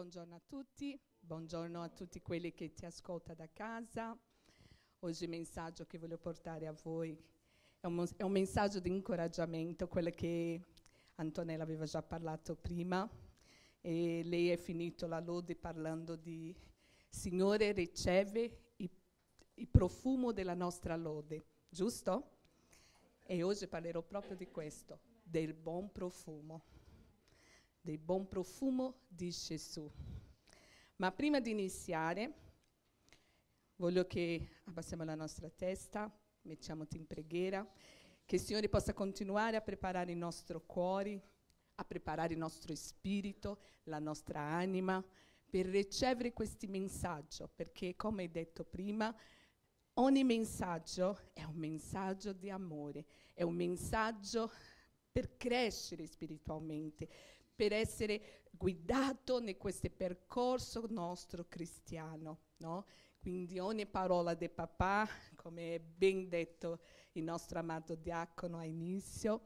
Buongiorno a tutti, buongiorno a tutti quelli che ti ascoltano da casa. Oggi il messaggio che voglio portare a voi è un, è un messaggio di incoraggiamento, quello che Antonella aveva già parlato prima e lei è finito la lode parlando di Signore riceve il, il profumo della nostra lode, giusto? E oggi parlerò proprio di questo, del buon profumo del buon profumo di Gesù. Ma prima di iniziare, voglio che abbassiamo la nostra testa, mettiamoti in preghiera, che il Signore possa continuare a preparare il nostro cuore, a preparare il nostro spirito, la nostra anima, per ricevere questo messaggio, perché come hai detto prima, ogni messaggio è un messaggio di amore, è un messaggio per crescere spiritualmente, per essere guidato in questo percorso nostro cristiano. No? Quindi ogni parola di papà, come ben detto il nostro amato diacono all'inizio,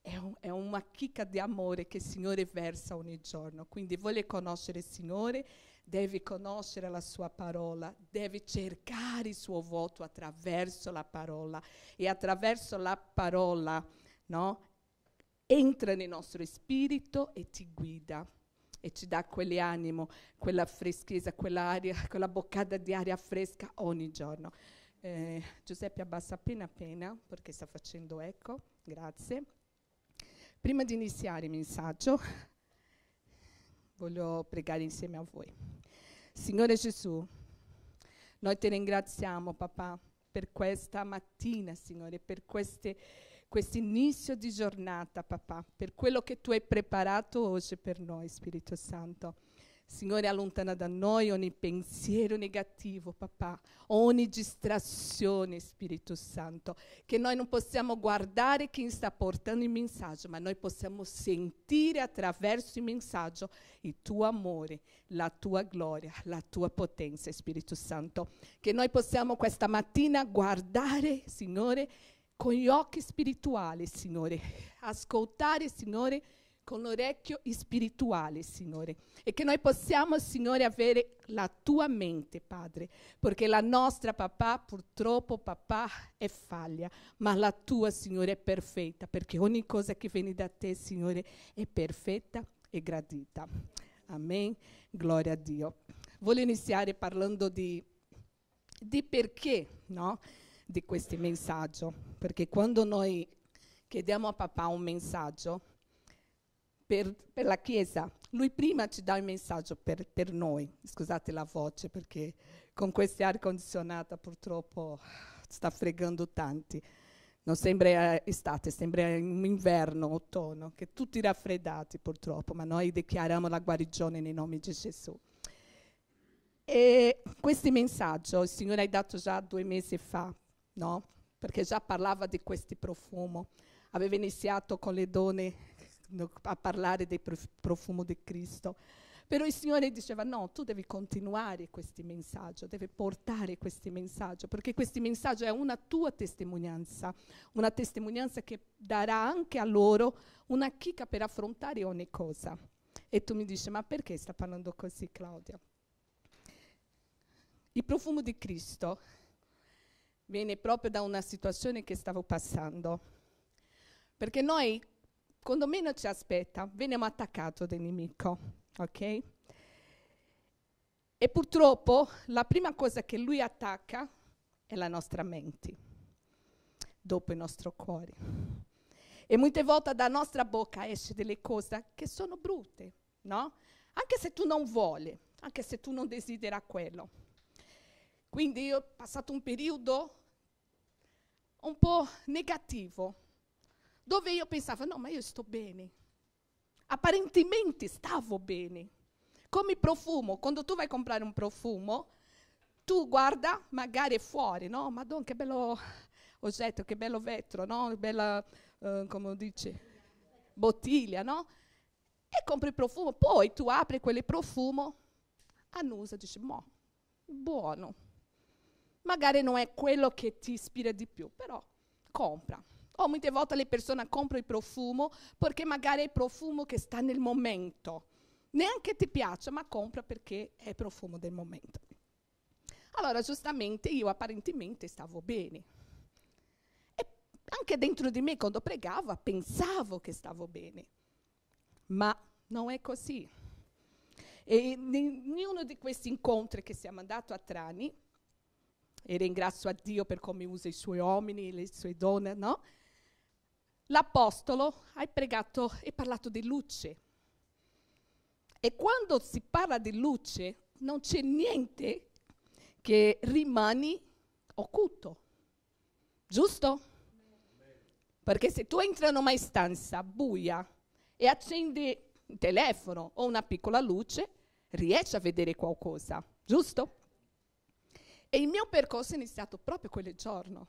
è, un, è, una chicca di amore che il Signore versa ogni giorno. Quindi vuole conoscere il Signore, deve conoscere la sua parola, deve cercare il suo voto attraverso la parola e attraverso la parola no? entra nel nostro spirito e ti guida e ci dà quell'animo, quella freschezza, quell'aria, quella boccata di aria fresca ogni giorno. Eh, Giuseppe abbassa appena appena perché sta facendo ecco, grazie. Prima di iniziare il messaggio voglio pregare insieme a voi. Signore Gesù, noi ti ringraziamo papà per questa mattina, Signore, per queste questo inizio di giornata, papà, per quello che tu hai preparato oggi per noi, Spirito Santo. Signore, allontana da noi ogni pensiero negativo, papà, ogni distrazione, Spirito Santo, che noi non possiamo guardare chi sta portando il messaggio, ma noi possiamo sentire attraverso il messaggio il tuo amore, la tua gloria, la tua potenza, Spirito Santo, che noi possiamo questa mattina guardare, Signore, con gli occhi spirituali, Signore, ascoltare, Signore, con l'orecchio spirituale, Signore, e che noi possiamo, Signore, avere la tua mente, Padre, perché la nostra, papà, purtroppo, papà, è faglia, ma la tua, Signore, è perfetta, perché ogni cosa che viene da te, Signore, è perfetta e gradita. Amen, gloria a Dio. Voglio iniziare parlando di, di perché, no? di questo messaggio, perché quando noi chiediamo a papà un messaggio per, per la Chiesa, lui prima ci dà il messaggio per, per noi, scusate la voce perché con questa aria condizionata purtroppo sta fregando tanti, non sembra eh, estate, sembra inverno, autunno, che tutti raffreddati purtroppo, ma noi dichiariamo la guarigione nei nomi di Gesù. E questo messaggio il Signore ha dato già due mesi fa no? Perché già parlava di questi profumo. aveva iniziato con le donne a parlare del profumo di Cristo. Però il Signore diceva no, tu devi continuare questo messaggio, devi portare questo messaggio, perché questo messaggio è una tua testimonianza, una testimonianza che darà anche a loro una chicca per affrontare ogni cosa. E tu mi dici, ma perché sta parlando così Claudia? Il profumo di Cristo viene proprio da una situazione che stavo passando. Perché noi, quando meno ci aspetta, veniamo attaccati dal nemico, ok? E purtroppo la prima cosa che lui attacca è la nostra mente, dopo il nostro cuore. E molte volte dalla nostra bocca esce delle cose che sono brutte, no? Anche se tu non vuoi, anche se tu non desidera quello. Quindi io ho passato un periodo un po' negativo, dove io pensavo, no, ma io sto bene. Apparentemente stavo bene. Come profumo, quando tu vai a comprare un profumo, tu guarda, magari è fuori, no? Madonna, che bello oggetto, che bello vetro, no? Bella, eh, come dice, bottiglia, no? E compri il profumo, poi tu apri quel profumo, annusa, dici, mo, buono magari non è quello che ti ispira di più, però compra. O oh, molte volte le persone comprano il profumo perché magari è il profumo che sta nel momento. Neanche ti piace, ma compra perché è il profumo del momento. Allora, giustamente, io apparentemente stavo bene. E anche dentro di me, quando pregavo, pensavo che stavo bene. Ma non è così. E in uno di questi incontri che siamo andati a Trani, e ringrazio a Dio per come usa i suoi uomini, le sue donne, no? L'Apostolo ha pregato e parlato di luce. E quando si parla di luce non c'è niente che rimani occulto, giusto? Perché se tu entri in una stanza buia e accendi un telefono o una piccola luce, riesci a vedere qualcosa, giusto? E il mio percorso è iniziato proprio quel giorno.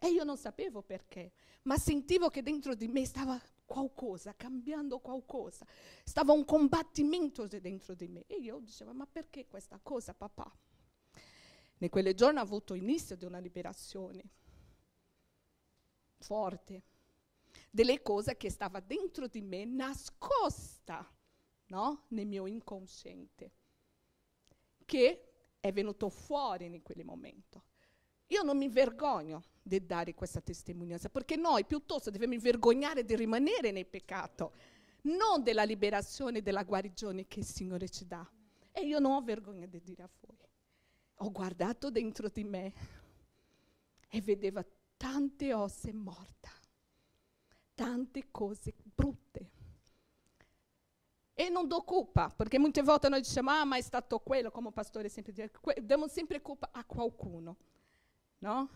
E io non sapevo perché, ma sentivo che dentro di me stava qualcosa, cambiando qualcosa. Stava un combattimento dentro di me. E io dicevo, ma perché questa cosa, papà? In quel giorno ha avuto inizio di una liberazione forte, delle cose che stava dentro di me nascosta, no? Nel mio inconsciente, che è venuto fuori in quel momento. Io non mi vergogno di dare questa testimonianza, perché noi piuttosto dobbiamo vergognare di rimanere nel peccato, non della liberazione e della guarigione che il Signore ci dà. E io non ho vergogna di dire a voi. Ho guardato dentro di me e vedeva tante ossa morte, tante cose brutte e non do culpa, perché molte volte noi diciamo, ah, ma è stato quello, come pastore pastor sempre diz, damos sempre colpa a qualcuno, no?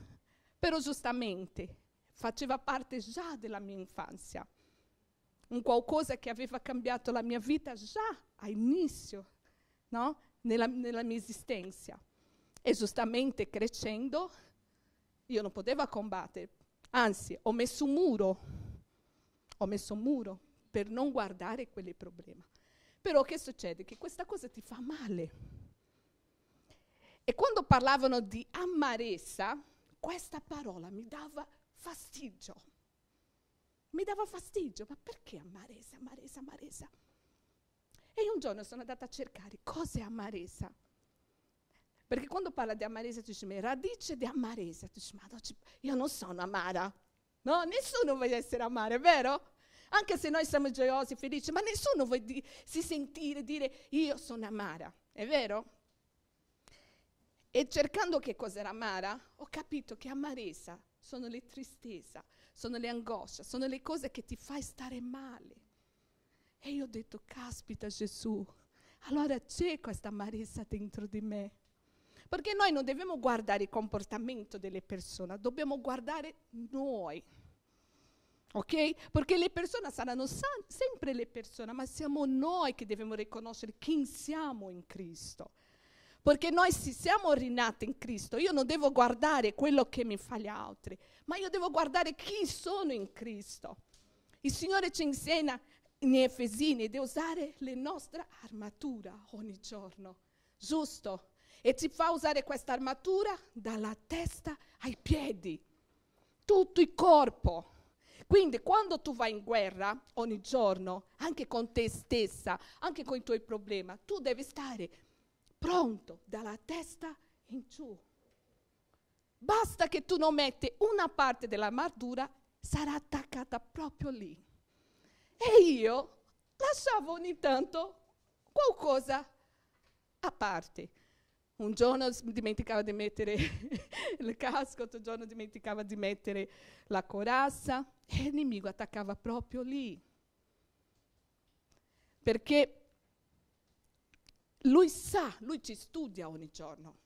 Però giustamente, faceva parte già della mia infanzia, un qualcosa che aveva cambiato la mia vita già all'inizio, no? Nella, nella mia esistenza. E giustamente crescendo, io non potevo combattere, anzi, ho messo un muro, ho messo un muro per non guardare quel problema. Però che succede? Che questa cosa ti fa male. E quando parlavano di amarezza, questa parola mi dava fastidio. Mi dava fastidio, ma perché amarezza, amarezza, amarezza? E un giorno sono andata a cercare cosa è amarezza. Perché quando parla di amarezza tu dici, radice di amarezza, tu dici, ma io non sono amara. No, nessuno vuole essere amara, vero? Anche se noi siamo gioiosi, e felici, ma nessuno vuole di- si sentire dire io sono amara, è vero? E cercando che cos'era amara, ho capito che amarezza sono le tristezze, sono le angosce, sono le cose che ti fai stare male. E io ho detto, caspita Gesù, allora c'è questa amarezza dentro di me. Perché noi non dobbiamo guardare il comportamento delle persone, dobbiamo guardare noi ok? Perché le persone saranno san- sempre le persone, ma siamo noi che dobbiamo riconoscere chi siamo in Cristo. Perché noi siamo rinati in Cristo, io non devo guardare quello che mi fa gli altri, ma io devo guardare chi sono in Cristo. Il Signore ci insegna in Efesini di usare la nostra armatura ogni giorno, giusto? E ci fa usare questa armatura dalla testa ai piedi, tutto il corpo, quindi quando tu vai in guerra ogni giorno, anche con te stessa, anche con i tuoi problemi, tu devi stare pronto dalla testa in giù. Basta che tu non metti una parte dell'armatura, sarà attaccata proprio lì. E io lasciavo ogni tanto qualcosa a parte. Un giorno dimenticava di mettere il casco, l'altro giorno dimenticava di mettere la corazza e il nemico attaccava proprio lì. Perché lui sa, lui ci studia ogni giorno,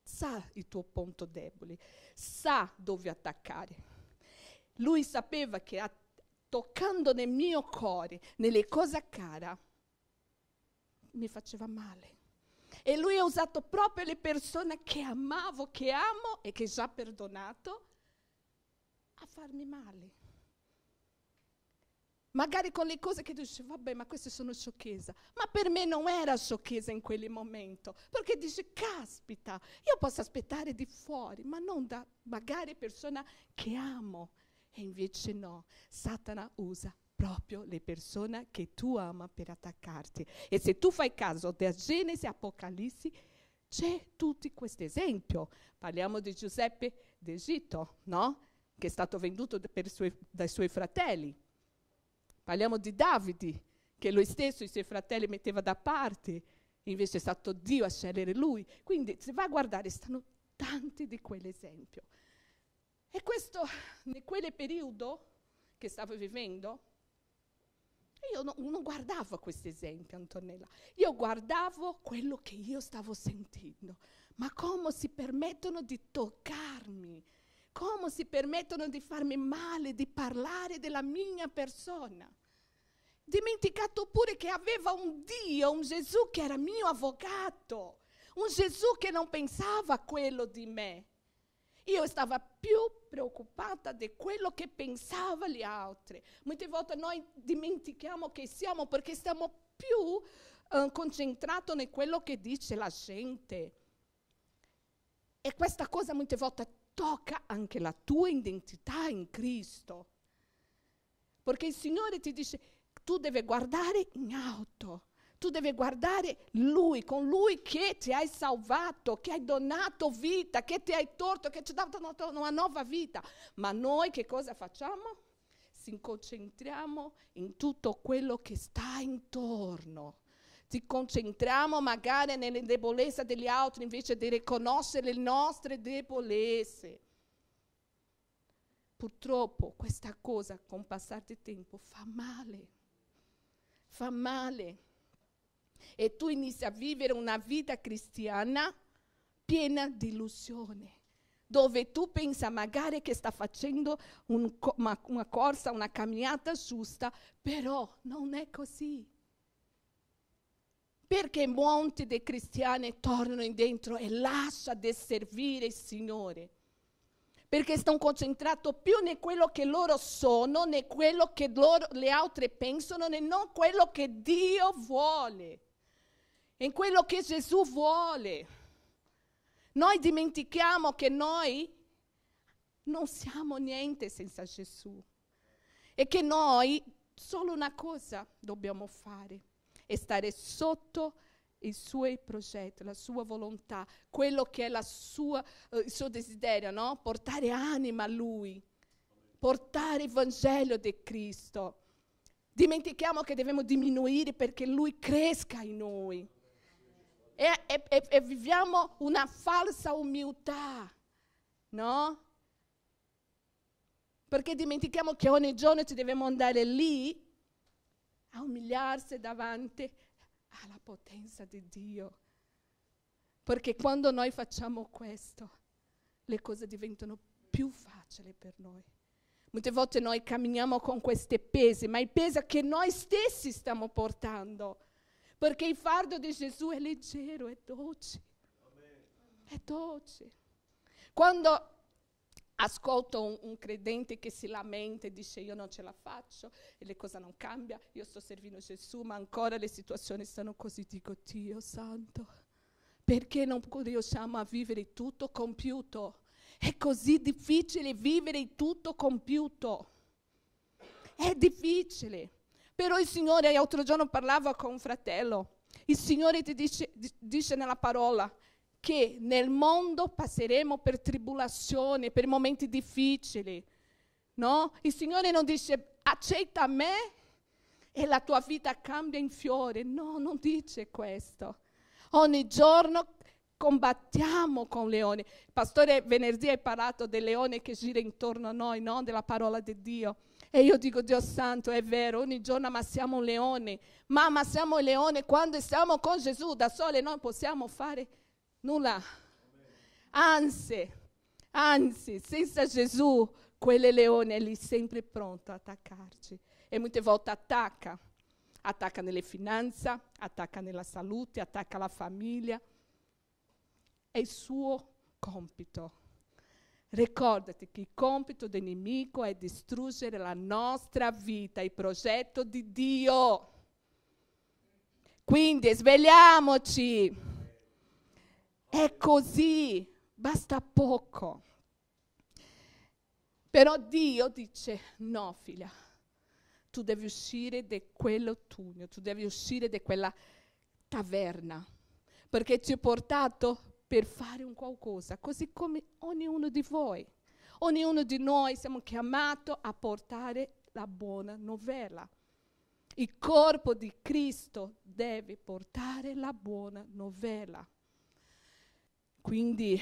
sa il tuo punto debole, sa dove attaccare. Lui sapeva che att- toccando nel mio cuore, nelle cose care, mi faceva male. E lui ha usato proprio le persone che amavo, che amo e che già perdonato a farmi male. Magari con le cose che tu dici, vabbè, ma queste sono sciocchezza. Ma per me non era sciocchezza in quel momento, perché dici, caspita, io posso aspettare di fuori, ma non da magari persona che amo. E invece no, Satana usa proprio le persone che tu ama per attaccarti. E se tu fai caso da Genesi e Apocalisse, c'è tutto questo esempio. Parliamo di Giuseppe d'Egitto, no? che è stato venduto sue, dai suoi fratelli. Parliamo di Davide, che lui stesso e i suoi fratelli metteva da parte, invece è stato Dio a scegliere lui. Quindi se vai a guardare, stanno tanti di quell'esempio. E questo, in quel periodo che stavo vivendo, io no, non guardavo questo esempio, Antonella, io guardavo quello che io stavo sentendo. Ma come si permettono di toccarmi? Come si permettono di farmi male, di parlare della mia persona? Dimenticato pure che aveva un Dio, un Gesù che era mio avvocato, un Gesù che non pensava a quello di me, io stavo più preoccupata di quello che pensavano gli altri. Molte volte noi dimentichiamo che siamo perché stiamo più eh, concentrati in quello che dice la gente. E questa cosa molte volte tocca anche la tua identità in Cristo. Perché il Signore ti dice, tu devi guardare in alto tu devi guardare lui, con lui che ti hai salvato, che hai donato vita, che ti hai torto, che ti ha dato una nuova vita. Ma noi che cosa facciamo? Ci concentriamo in tutto quello che sta intorno. Ci concentriamo magari nelle debolezze degli altri invece di riconoscere le nostre debolezze. Purtroppo questa cosa con il passare del tempo fa male, fa male e tu inizi a vivere una vita cristiana piena di illusione, dove tu pensa magari che sta facendo un, una, una corsa, una camminata giusta, però non è così. Perché molti dei cristiani tornano indietro e lasciano di servire il Signore? Perché stanno concentrati più in quello che loro sono, né quello che loro, le altre pensano, né non quello che Dio vuole in quello che Gesù vuole. Noi dimentichiamo che noi non siamo niente senza Gesù e che noi solo una cosa dobbiamo fare e stare sotto i suoi progetti, la sua volontà, quello che è sua, eh, il suo desiderio, no? portare anima a lui, portare il Vangelo di Cristo. Dimentichiamo che dobbiamo diminuire perché lui cresca in noi e, e, e viviamo una falsa umiltà, no? Perché dimentichiamo che ogni giorno ci dobbiamo andare lì a umiliarsi davanti alla potenza di Dio. Perché quando noi facciamo questo, le cose diventano più facili per noi. Molte volte noi camminiamo con questi pesi, ma i pesi che noi stessi stiamo portando perché il fardo di Gesù è leggero, è dolce. È dolce. Quando ascolto un, un, credente che si lamenta e dice io non ce la faccio e le cose non cambiano, io sto servendo Gesù, ma ancora le situazioni stanno così, dico Dio santo, perché non riusciamo a vivere tutto compiuto? È così difficile vivere tutto compiuto. È difficile. Però il Signore, l'altro giorno parlavo con un fratello, il Signore ti dice, dice nella parola che nel mondo passeremo per tribolazioni, per momenti difficili. No? Il Signore non dice accetta me e la tua vita cambia in fiore. No, non dice questo. Ogni giorno combattiamo con leoni. Il pastore venerdì ha parlato del leone che gira intorno a noi, no? della parola di Dio. E io dico, Dio santo, è vero, ogni giorno ma siamo un leone, Mamma, siamo un leone quando siamo con Gesù, da sole non possiamo fare nulla. Anzi, anzi, senza Gesù, quel leone è lì sempre pronto a attaccarci e molte volte attacca. Attacca nelle finanze, attacca nella salute, attacca la famiglia. È il suo compito Ricordati che il compito del nemico è distruggere la nostra vita, il progetto di Dio. Quindi svegliamoci. È così, basta poco. Però Dio dice no, figlia, tu devi uscire da quello tunnel, tu devi uscire da quella taverna, perché ci ha portato per fare un qualcosa, così come ognuno di voi. Ognuno di noi siamo chiamati a portare la buona novella. Il corpo di Cristo deve portare la buona novella. Quindi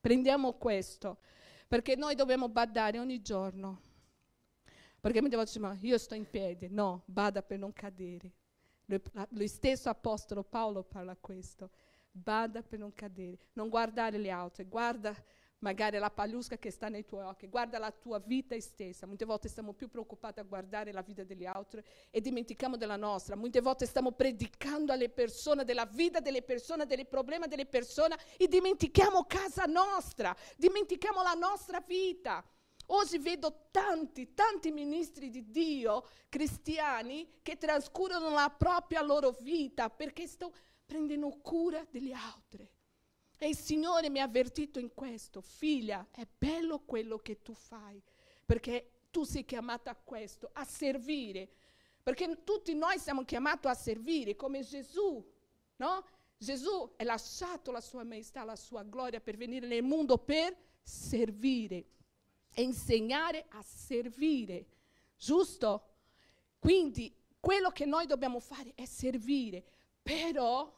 prendiamo questo, perché noi dobbiamo badare ogni giorno. Perché mi devo dire, ma io sto in piedi, no, bada per non cadere. lo stesso Apostolo Paolo parla questo. Bada per non cadere, non guardare le altre, guarda magari la pallusca che sta nei tuoi occhi, guarda la tua vita stessa. Molte volte siamo più preoccupati a guardare la vita degli altri e dimentichiamo della nostra. Molte volte stiamo predicando alle persone della vita delle persone, dei problemi delle persone e dimentichiamo casa nostra, dimentichiamo la nostra vita. Oggi vedo tanti, tanti ministri di Dio, cristiani, che trascurano la propria loro vita perché stanno prendono cura degli altri. E il Signore mi ha avvertito in questo, figlia, è bello quello che tu fai, perché tu sei chiamata a questo, a servire, perché tutti noi siamo chiamati a servire come Gesù, no? Gesù ha lasciato la sua maestà, la sua gloria per venire nel mondo per servire e insegnare a servire, giusto? Quindi quello che noi dobbiamo fare è servire, però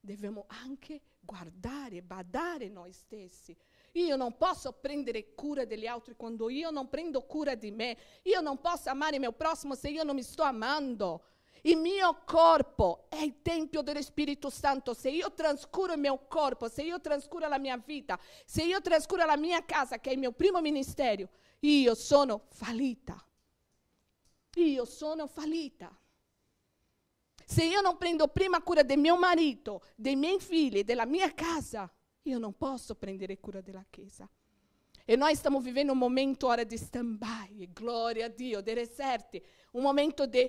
dobbiamo anche guardare, badare noi stessi. Io non posso prendere cura degli altri quando io non prendo cura di me. Io non posso amare il mio prossimo se io non mi sto amando. Il mio corpo è il tempio dello Spirito Santo. Se io trascuro il mio corpo, se io trascuro la mia vita, se io trascuro la mia casa, che è il mio primo ministero, io sono fallita. Io sono fallita. Se io non prendo prima cura del mio marito, dei miei figli, della mia casa, io non posso prendere cura della Chiesa. E noi stiamo vivendo un momento ora di stand-by, gloria a Dio, di deserti, un momento di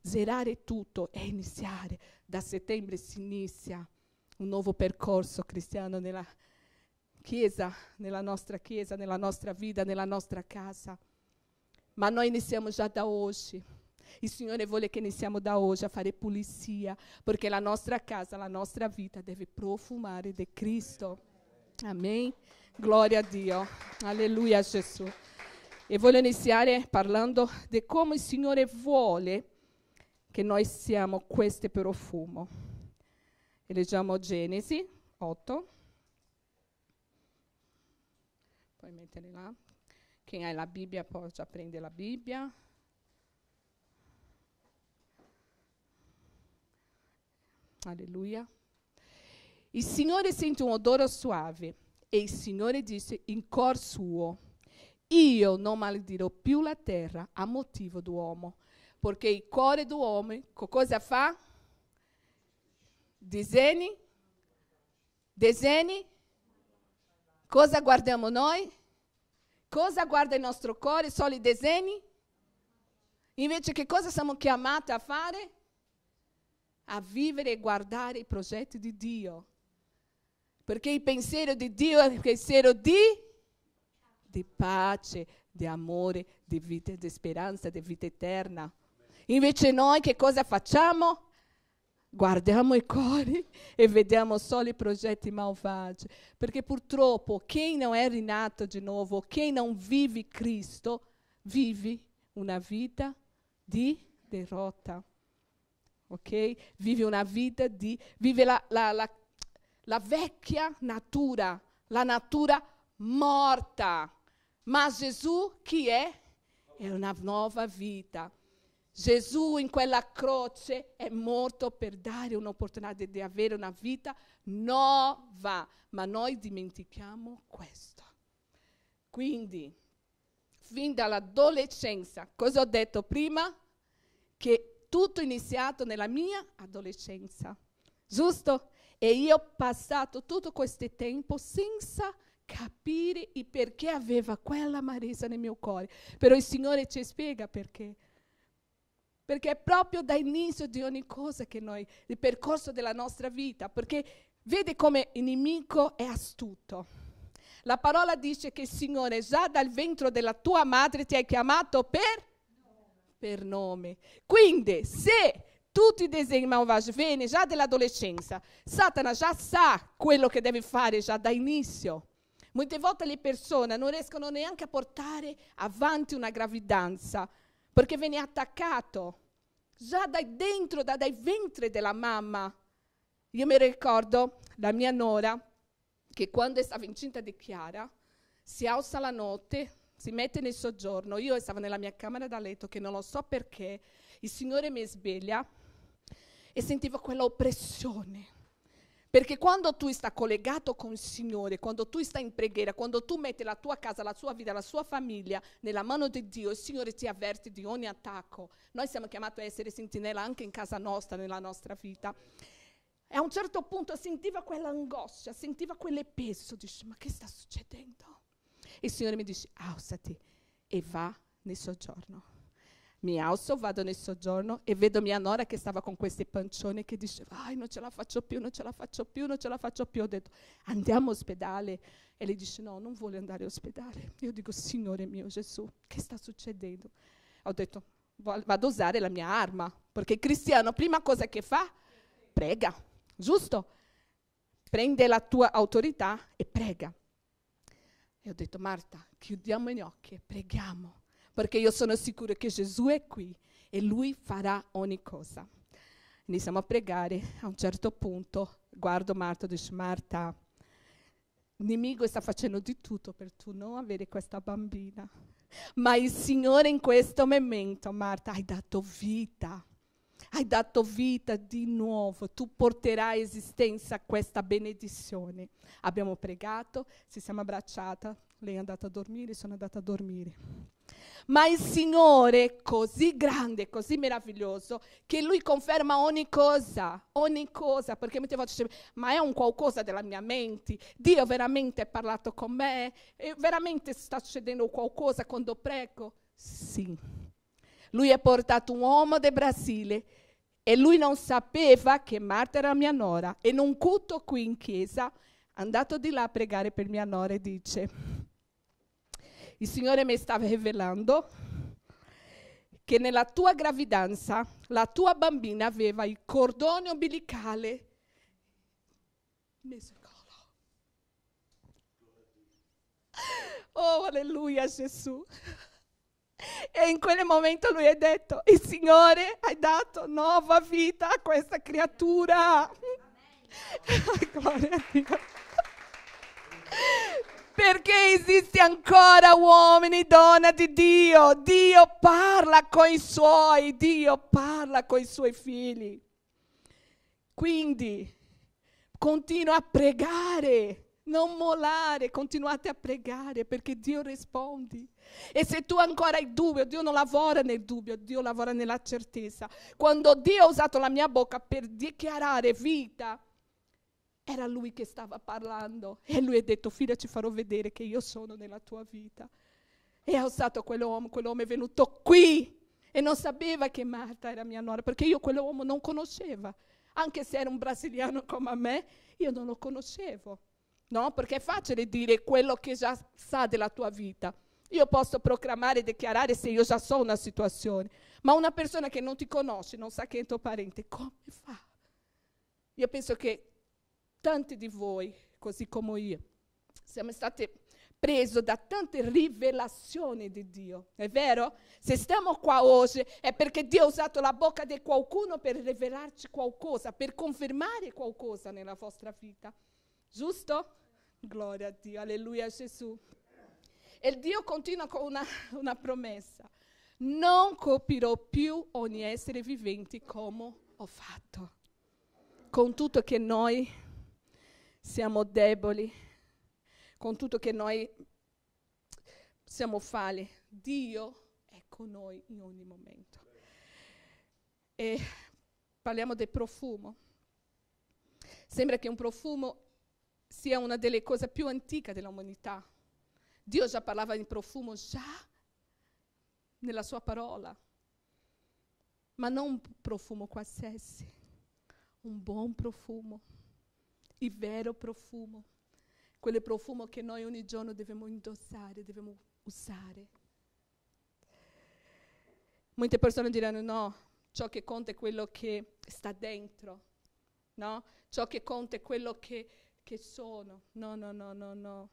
zerare tutto e iniziare. Da settembre si inizia un nuovo percorso cristiano nella Chiesa, nella nostra Chiesa, nella nostra vita, nella nostra casa. Ma noi iniziamo già da oggi il Signore vuole che iniziamo da oggi a fare pulizia, perché la nostra casa, la nostra vita deve profumare di Cristo. Amen. Gloria a Dio. Alleluia a Gesù. E voglio iniziare parlando di come il Signore vuole che noi siamo questo profumo. E leggiamo Genesi 8. Puoi mettere là. Chi ha la Bibbia può già prendere la Bibbia. Alleluia. Il Signore sente un odore suave e il Signore dice in cor suo, io non maledirò più la terra a motivo dell'uomo, perché il cuore dell'uomo cosa fa? Disegni? Disegni? Cosa guardiamo noi? Cosa guarda il nostro cuore? Solo i disegni? Invece che cosa siamo chiamati a fare? a vivere e guardare i progetti di Dio. Perché il pensiero di Dio è il pensiero di, di pace, di amore, di vita, di speranza, di vita eterna. Invece noi che cosa facciamo? Guardiamo i cuori e vediamo solo i progetti malvagi. Perché purtroppo chi non è rinato di nuovo, chi non vive Cristo, vive una vita di derrota ok? Vive una vita di... vive la, la, la, la vecchia natura, la natura morta. Ma Gesù chi è? È una nuova vita. Gesù in quella croce è morto per dare un'opportunità di, avere una vita nuova, ma noi dimentichiamo questo. Quindi, fin dall'adolescenza, cosa ho detto prima? Che tutto iniziato nella mia adolescenza, giusto? E io ho passato tutto questo tempo senza capire il perché aveva quella amarezza nel mio cuore. Però il Signore ci spiega perché. Perché è proprio dall'inizio di ogni cosa che noi, il percorso della nostra vita, perché vede come il nemico è astuto. La parola dice che il Signore già dal ventre della tua madre ti ha chiamato per per nome. Quindi, se tutti i disegni malvagi vengono già dall'adolescenza, Satana già sa quello che deve fare già da inizio. Molte volte le persone non riescono neanche a portare avanti una gravidanza perché viene attaccato già da dentro, da, dai ventri della mamma. Io mi ricordo la mia nora che quando stava incinta di Chiara si alza la notte si mette nel soggiorno. Io stavo nella mia camera da letto che non lo so perché il Signore mi sveglia e sentivo quella oppressione. Perché quando tu stai collegato con il Signore, quando tu stai in preghiera, quando tu metti la tua casa, la tua vita, la tua famiglia nella mano di Dio, il Signore ti avverte di ogni attacco. Noi siamo chiamati a essere sentinella anche in casa nostra, nella nostra vita. E a un certo punto sentiva quell'angoscia, sentiva quel peso, dice ma che sta succedendo? Il Signore mi dice, alzati e va nel soggiorno. Mi alzo, vado nel soggiorno e vedo mia nora che stava con queste pancioni che diceva, ai non ce la faccio più, non ce la faccio più, non ce la faccio più. Ho detto, andiamo all'ospedale. E lei dice, no, non vuole andare all'ospedale. Io dico, Signore mio Gesù, che sta succedendo? Ho detto, vado a usare la mia arma, perché il cristiano prima cosa che fa? Prega, giusto? Prende la tua autorità e prega ho detto, Marta, chiudiamo gli occhi e preghiamo, perché io sono sicura che Gesù è qui e lui farà ogni cosa. Iniziamo a pregare, a un certo punto guardo Marta e dice, Marta, il nemico sta facendo di tutto per tu non avere questa bambina. Ma il Signore in questo momento, Marta, hai dato vita hai dato vita di nuovo, tu porterai esistenza a questa benedizione. Abbiamo pregato, ci siamo abbracciata, lei è andata a dormire, sono andata a dormire. Ma il Signore è così grande, così meraviglioso, che Lui conferma ogni cosa, ogni cosa, perché mi volte dice, ma è un qualcosa della mia mente, Dio veramente ha parlato con me, e veramente sta succedendo qualcosa quando prego? Sì lui ha portato un uomo del Brasile e lui non sapeva che Marta era mia nora. E in un culto qui in chiesa, è andato di là a pregare per mia nora, e dice, il Signore mi stava rivelando che nella tua gravidanza la tua bambina aveva il cordone ombelicale messo in collo. Oh, alleluia Gesù. E in quel momento lui ha detto, il Signore ha dato nuova vita a questa creatura. Gloria a Dio. Perché esiste ancora uomini, donna di Dio. Dio parla con i suoi, Dio parla con i suoi figli. Quindi continua a pregare, non mollare, continuate a pregare perché Dio risponde. E se tu ancora hai dubbio, Dio non lavora nel dubbio, Dio lavora nella certezza. Quando Dio ha usato la mia bocca per dichiarare vita, era lui che stava parlando e lui ha detto, figlia ci farò vedere che io sono nella tua vita. E ha usato quell'uomo, quell'uomo è venuto qui e non sapeva che Marta era mia nonna, perché io quell'uomo non conosceva, anche se era un brasiliano come me, io non lo conoscevo. No, perché è facile dire quello che già sa della tua vita. Io posso proclamare e dichiarare se io già so una situazione, ma una persona che non ti conosce, non sa che è tuo parente, come fa? Io penso che tanti di voi, così come io, siamo stati presi da tante rivelazioni di Dio, è vero? Se stiamo qua oggi è perché Dio ha usato la bocca di qualcuno per rivelarci qualcosa, per confermare qualcosa nella vostra vita, giusto? Gloria a Dio, alleluia a Gesù. E Dio continua con una, una promessa. Non colpirò più ogni essere vivente come ho fatto. Con tutto che noi siamo deboli, con tutto che noi siamo falli, Dio è con noi in ogni momento. E parliamo del profumo. Sembra che un profumo sia una delle cose più antiche dell'umanità, Dio già parlava di profumo, già nella sua parola, ma non un profumo qualsiasi, un buon profumo, il vero profumo, quel profumo che noi ogni giorno dobbiamo indossare, dobbiamo usare. Molte persone diranno no, ciò che conta è quello che sta dentro, no? ciò che conta è quello che, che sono. No, no, no, no, no.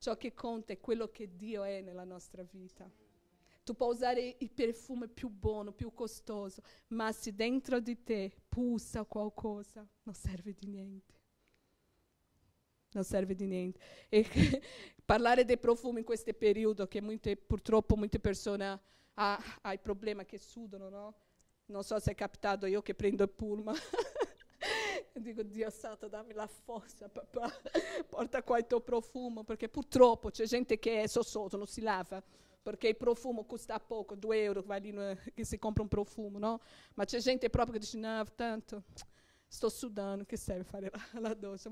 Ciò che conta è quello che Dio è nella nostra vita. Tu puoi usare il perfume più buono, più costoso, ma se dentro di te pulsa qualcosa, non serve di niente. Non serve di niente. E parlare dei profumi in questo periodo, che molte, purtroppo molte persone hanno ha il problema che sudano, no? Non so se è capitato io che prendo il pullman dico Dio santo dammi la forza papà, porta qua il tuo profumo perché purtroppo c'è gente che è sossoso, non si lava perché il profumo costa poco, 2 euro vai lì che si compra un profumo, no? Ma c'è gente proprio che dice no, tanto sto sudando, che serve fare la, la doccia?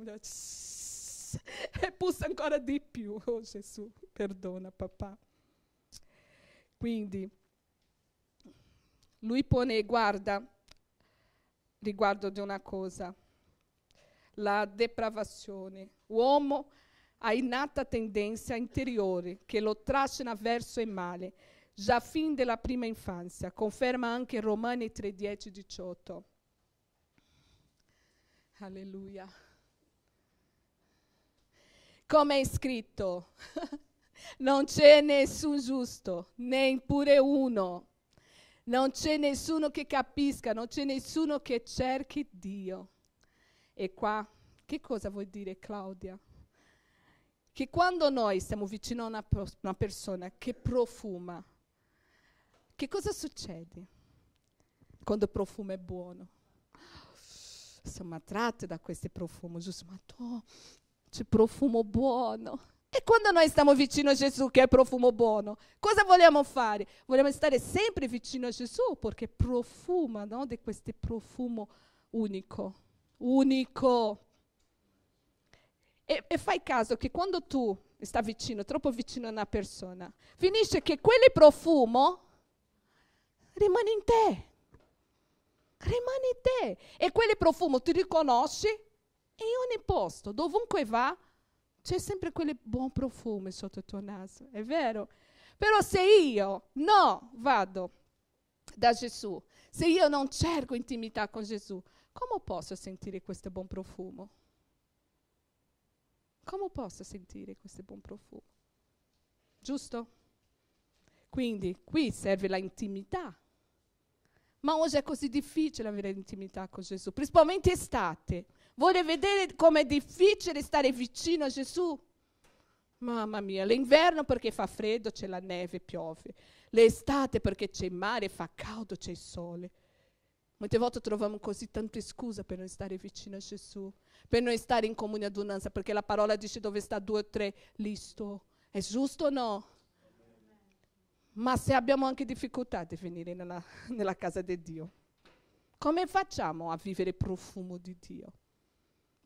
E puzza ancora di più, oh Gesù, perdona papà. Quindi lui pone guarda riguardo di una cosa la depravazione. L'uomo ha innata tendenza interiore che lo trascina verso il male, già fin dalla prima infanzia, conferma anche Romani 3, 10, 18. Alleluia. Come è scritto, non c'è nessun giusto, neppure uno. Non c'è nessuno che capisca, non c'è nessuno che cerchi Dio. E qua, che cosa vuol dire Claudia? Che quando noi siamo vicino a una, una persona che profuma, che cosa succede? Quando il profumo è buono. Siamo attratti da questo profumo, giusto? Ma tu, c'è profumo buono. E quando noi stiamo vicino a Gesù, che è profumo buono, cosa vogliamo fare? Vogliamo stare sempre vicino a Gesù perché profuma no? di questo profumo unico unico. E, e fai caso che quando tu stai vicino, troppo vicino a una persona, finisce che quel profumo rimane in te. Rimane in te. E quel profumo ti riconosci in ogni posto, dovunque va, c'è sempre quel buon profumo sotto il tuo naso, è vero? Però se io no vado da Gesù, se io non cerco intimità con Gesù, come posso sentire questo buon profumo? Come posso sentire questo buon profumo? Giusto? Quindi qui serve l'intimità. Ma oggi è così difficile avere intimità con Gesù, principalmente estate. Vuole vedere com'è difficile stare vicino a Gesù? Mamma mia, l'inverno perché fa freddo, c'è la neve, piove. L'estate perché c'è il mare, fa caldo, c'è il sole. Molte volte troviamo così tante scuse per non stare vicino a Gesù, per non stare in comune adunanza, perché la parola dice dove sta due o tre, lì sto. È giusto o no? Ma se abbiamo anche difficoltà di venire nella, nella casa di Dio, come facciamo a vivere il profumo di Dio?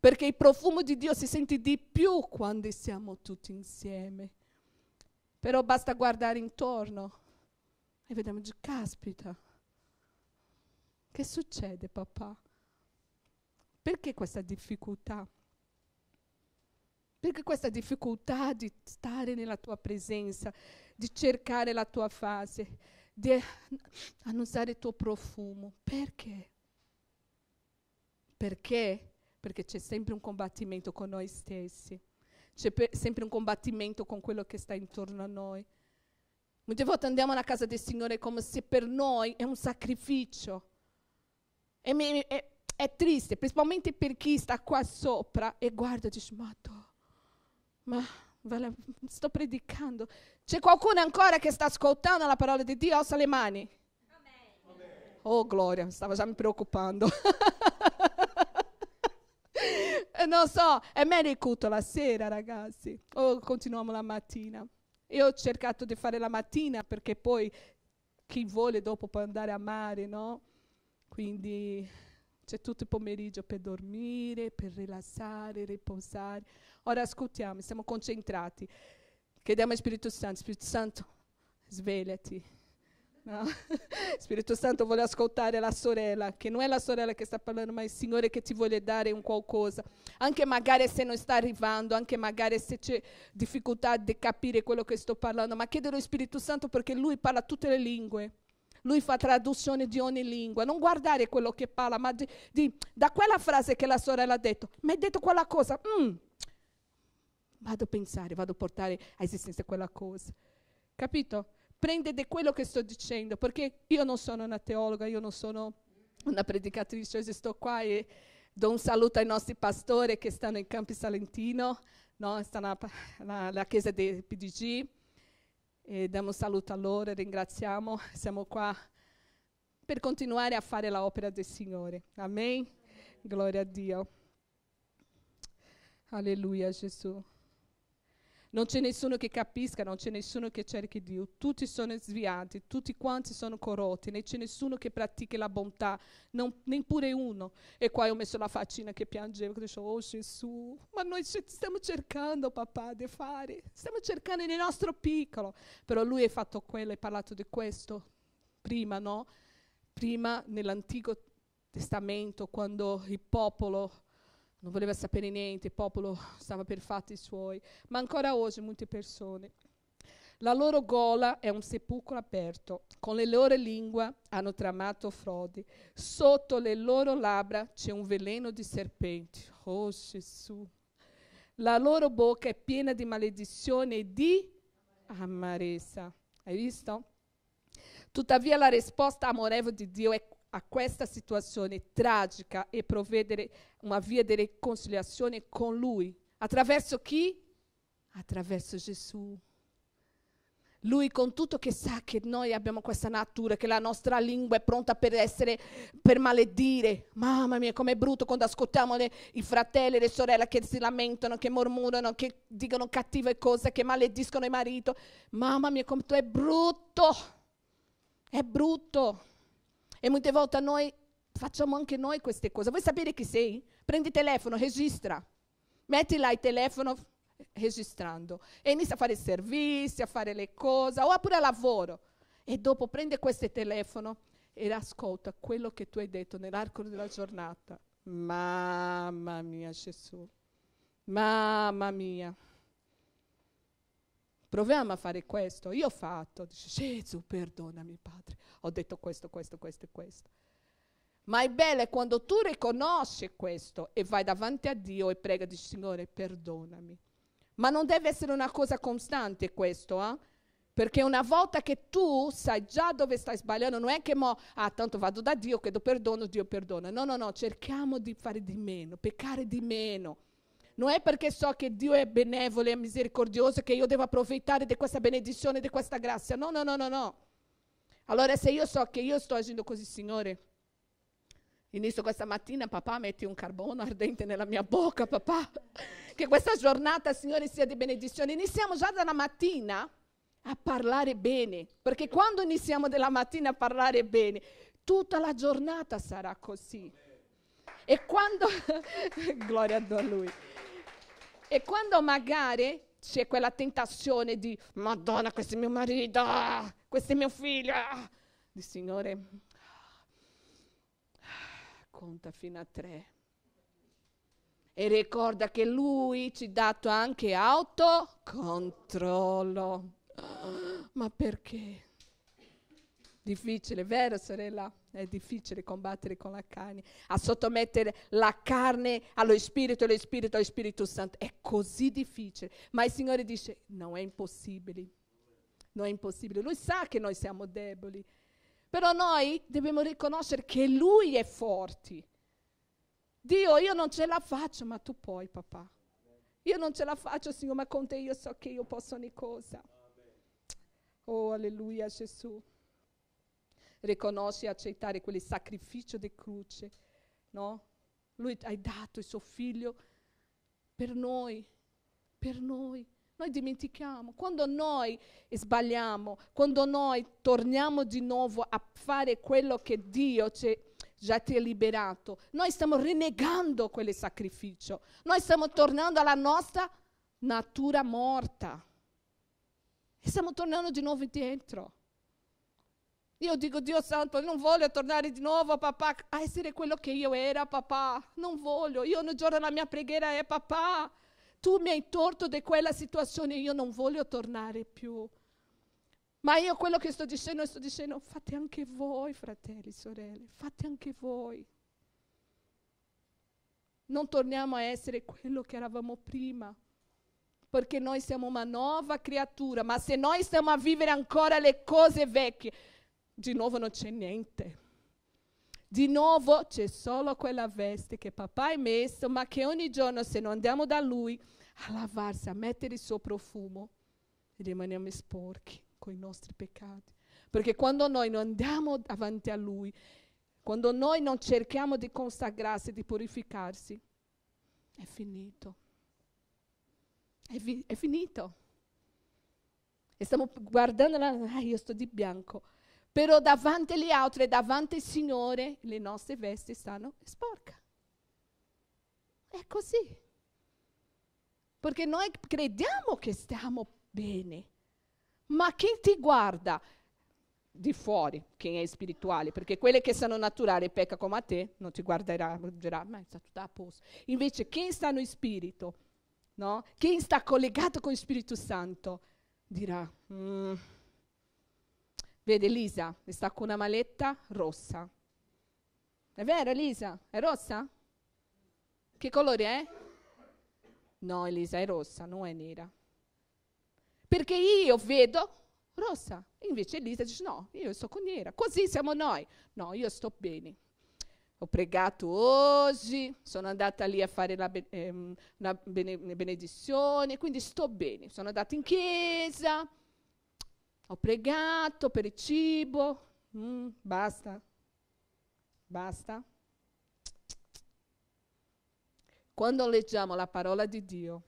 Perché il profumo di Dio si sente di più quando siamo tutti insieme. Però basta guardare intorno e vediamo, caspita, che succede papà? Perché questa difficoltà? Perché questa difficoltà di stare nella tua presenza, di cercare la tua fase, di annusare il tuo profumo? Perché? Perché? Perché c'è sempre un combattimento con noi stessi, c'è sempre un combattimento con quello che sta intorno a noi. Molte volte andiamo alla casa del Signore come se per noi è un sacrificio. E mi, è, è, triste, principalmente per chi sta qua sopra e guarda e dice, ma vale, sto predicando. C'è qualcuno ancora che sta ascoltando la parola di Dio? Alza le mani. Oh gloria, stavo già mi preoccupando. Eh, non so, è meglio il culto la sera ragazzi, o continuiamo la mattina. Io ho cercato di fare la mattina perché poi chi vuole dopo può andare a mare, no? Quindi c'è tutto il pomeriggio per dormire, per rilassare, riposare. Ora ascoltiamo, siamo concentrati. Chiediamo al Spirito Santo, Spirito Santo, svegliati. No? Spirito Santo vuole ascoltare la sorella, che non è la sorella che sta parlando, ma il Signore che ti vuole dare un qualcosa. Anche magari se non sta arrivando, anche magari se c'è difficoltà di capire quello che sto parlando, ma chiedere allo Spirito Santo perché Lui parla tutte le lingue lui fa traduzione di ogni lingua, non guardare quello che parla, ma di, di, da quella frase che la sorella ha detto, mi hai detto quella cosa, mm, vado a pensare, vado a portare a esistenza quella cosa. Capito? Prende quello che sto dicendo, perché io non sono una teologa, io non sono una predicatrice, oggi sto qua e do un saluto ai nostri pastori che stanno in Campi Salentino, no? stanno alla chiesa del PDG. E diamo un saluto a loro, ringraziamo, siamo qua per continuare a fare l'opera del Signore. Amen. Gloria a Dio. Alleluia Gesù non c'è nessuno che capisca, non c'è nessuno che cerchi Dio, tutti sono sviati, tutti quanti sono corrotti, non c'è nessuno che pratichi la bontà, non, neppure uno. E qua ho messo la faccina che piangeva, che dicevo, oh Gesù, ma noi stiamo cercando papà di fare, stiamo cercando nel nostro piccolo. Però lui ha fatto quello, ha parlato di questo prima, no? Prima nell'Antico Testamento, quando il popolo non voleva sapere niente, il popolo stava per fatti suoi, ma ancora oggi molte persone. La loro gola è un sepolcro aperto, con le loro lingue hanno tramato frodi, sotto le loro labbra c'è un veleno di serpenti. Oh Gesù! La loro bocca è piena di maledizione e di amarezza. Hai visto? Tuttavia la risposta amorevole di Dio è a questa situazione tragica e provvedere una via di riconciliazione con Lui. Attraverso chi? Attraverso Gesù. Lui con tutto che sa che noi abbiamo questa natura, che la nostra lingua è pronta per essere, per maledire. Mamma mia, com'è brutto quando ascoltiamo le, i fratelli e le sorelle che si lamentano, che mormorano, che dicono cattive cose, che malediscono il marito. Mamma mia, com'è brutto! È brutto! E molte volte noi facciamo anche noi queste cose. Vuoi sapere chi sei? Prendi il telefono, registra. Metti là il telefono registrando e inizia a fare servizi, a fare le cose, o pure lavoro. E dopo prende questo telefono e ascolta quello che tu hai detto nell'arco della giornata. Mamma mia Gesù, mamma mia proviamo a fare questo. Io ho fatto, dice Gesù perdonami Padre, ho detto questo, questo, questo e questo. Ma è bello quando tu riconosci questo e vai davanti a Dio e prega, dici Signore perdonami. Ma non deve essere una cosa costante questo, eh? Perché una volta che tu sai già dove stai sbagliando, non è che mo, ah, tanto vado da Dio, chiedo perdono, Dio perdona. No, no, no, cerchiamo di fare di meno, peccare di meno. Non è perché so che Dio è benevole e misericordioso che io devo approfittare di questa benedizione, di questa grazia. No, no, no, no, no. Allora se io so che io sto agendo così, Signore, inizio questa mattina, papà, metti un carbone ardente nella mia bocca, papà. Che questa giornata, Signore, sia di benedizione. Iniziamo già dalla mattina a parlare bene, perché quando iniziamo dalla mattina a parlare bene, tutta la giornata sarà così. E quando... Gloria a Lui. E quando magari c'è quella tentazione di Madonna, questo è mio marito, questo è mio figlio, ah, di Signore, conta fino a tre. E ricorda che Lui ci ha dato anche autocontrollo. Ma perché? Difficile, vero sorella? È difficile combattere con la carne, a sottomettere la carne allo Spirito e lo Spirito allo Spirito Santo. È così difficile. Ma il Signore dice, non è impossibile. Non è impossibile. Lui sa che noi siamo deboli. Però noi dobbiamo riconoscere che Lui è forte. Dio, io non ce la faccio, ma tu puoi, papà. Io non ce la faccio, Signore, ma con te io so che io posso ogni cosa. Oh, alleluia, Gesù riconosce e accettare quel sacrificio di croce, no? Lui ha dato il suo figlio per noi, per noi. Noi dimentichiamo, quando noi sbagliamo, quando noi torniamo di nuovo a fare quello che Dio ci già ti ha liberato, noi stiamo rinnegando quel sacrificio, noi stiamo tornando alla nostra natura morta e stiamo tornando di nuovo dentro. Io dico, Dio santo, non voglio tornare di nuovo, papà, a essere quello che io era, papà. Non voglio. Io ogni giorno la mia preghiera è, papà, tu mi hai torto di quella situazione, io non voglio tornare più. Ma io quello che sto dicendo, sto dicendo, fate anche voi, fratelli, sorelle, fate anche voi. Non torniamo a essere quello che eravamo prima, perché noi siamo una nuova creatura, ma se noi stiamo a vivere ancora le cose vecchie, di nuovo non c'è niente. Di nuovo c'è solo quella veste che papà ha messo, ma che ogni giorno se non andiamo da lui a lavarsi, a mettere il suo profumo, rimaniamo sporchi con i nostri peccati. Perché quando noi non andiamo davanti a lui, quando noi non cerchiamo di consagrarsi, di purificarsi, è finito. È, vi- è finito. E stiamo guardando, la, ah, io sto di bianco però davanti agli altri, davanti al Signore, le nostre vesti stanno sporche. È così. Perché noi crediamo che stiamo bene, ma chi ti guarda di fuori, chi è spirituale, perché quelle che sono naturali pecca come a te, non ti guarderà, dirà, ma sta tutto a posto. Invece chi sta in spirito, no? chi sta collegato con il Spirito Santo, dirà... Mm, vede Lisa e sta con una maletta rossa. È vero Elisa? È rossa? Che colore è? No Elisa è rossa, non è nera. Perché io vedo rossa, invece Elisa dice no, io sto con nera, così siamo noi. No, io sto bene. Ho pregato oggi, sono andata lì a fare la be- ehm, una benedizione, quindi sto bene. Sono andata in chiesa, ho pregato per il cibo, mm, basta, basta. Quando leggiamo la parola di Dio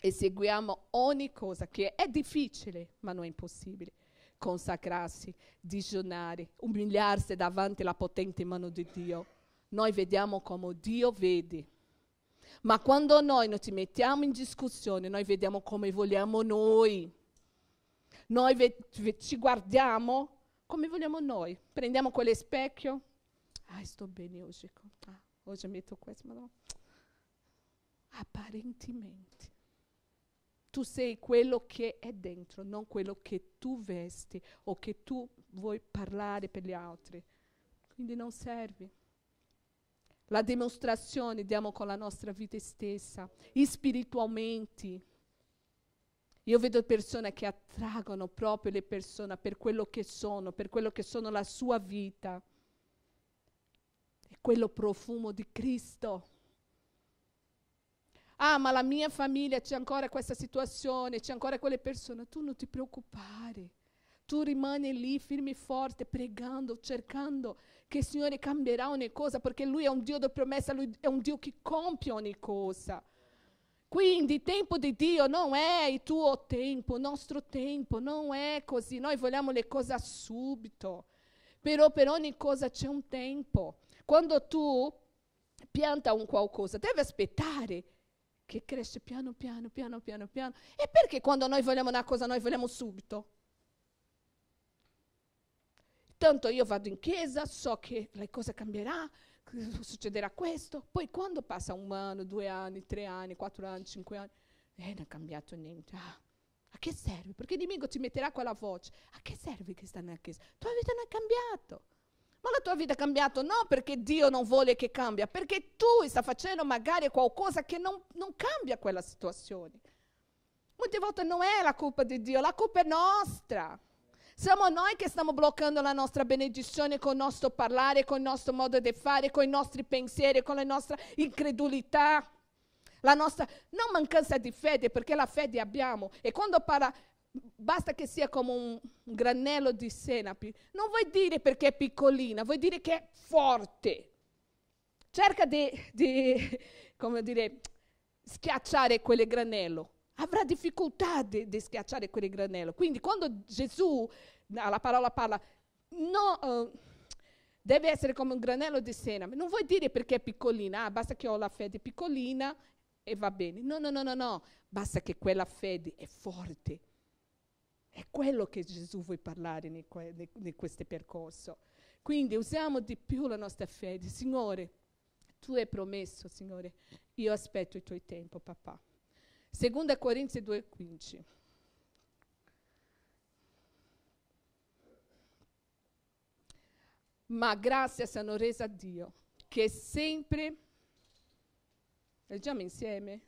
e seguiamo ogni cosa che è difficile, ma non è impossibile, consacrarsi, digiunare, umiliarsi davanti alla potente mano di Dio, noi vediamo come Dio vede. Ma quando noi non ci mettiamo in discussione, noi vediamo come vogliamo noi. Noi ve- ve- ci guardiamo come vogliamo noi. Prendiamo quello specchio. Ah, sto bene oggi. Ah, oggi metto questo, no. Apparentemente. Tu sei quello che è dentro, non quello che tu vesti o che tu vuoi parlare per gli altri. Quindi non serve. La dimostrazione diamo con la nostra vita stessa, spiritualmente. Io vedo persone che attraggono proprio le persone per quello che sono, per quello che sono la sua vita. E quello profumo di Cristo. Ah, ma la mia famiglia c'è ancora questa situazione, c'è ancora quelle persone. Tu non ti preoccupare. Tu rimani lì firme e forte, pregando, cercando che il Signore cambierà ogni cosa, perché Lui è un Dio di promessa, Lui è un Dio che compie ogni cosa. Quindi il tempo di Dio non è il tuo tempo, il nostro tempo, non è così. Noi vogliamo le cose subito, però per ogni cosa c'è un tempo. Quando tu pianta un qualcosa, devi aspettare che cresce piano piano, piano piano, piano. E perché quando noi vogliamo una cosa noi vogliamo subito? Tanto io vado in chiesa, so che le cose cambieranno succederà questo, poi quando passa un anno, due anni, tre anni, quattro anni, cinque anni, eh, non è cambiato niente. Ah, a che serve? Perché Domingo ti metterà quella voce. A che serve che stai nella chiesa? La tua vita non è cambiata. Ma la tua vita è cambiata non perché Dio non vuole che cambia, perché tu stai facendo magari qualcosa che non, non cambia quella situazione. Molte volte non è la colpa di Dio, la colpa è nostra. Siamo noi che stiamo bloccando la nostra benedizione con il nostro parlare, con il nostro modo di fare, con i nostri pensieri, con la nostra incredulità, la nostra non mancanza di fede, perché la fede abbiamo. E quando parla, basta che sia come un granello di senape, non vuoi dire perché è piccolina, vuoi dire che è forte. Cerca di, di come dire, schiacciare quel granello avrà difficoltà di schiacciare quel granello. Quindi quando Gesù, la parola parla, no, uh, deve essere come un granello di senna, non vuol dire perché è piccolina, ah, basta che ho la fede piccolina e va bene. No, no, no, no, no, basta che quella fede è forte. È quello che Gesù vuole parlare in, que- in questo percorso. Quindi usiamo di più la nostra fede. Signore, tu hai promesso, Signore, io aspetto il tuo tempo, papà. 2 Corinzi 2,15. Ma grazie siano rese a Dio che sempre, leggiamo insieme,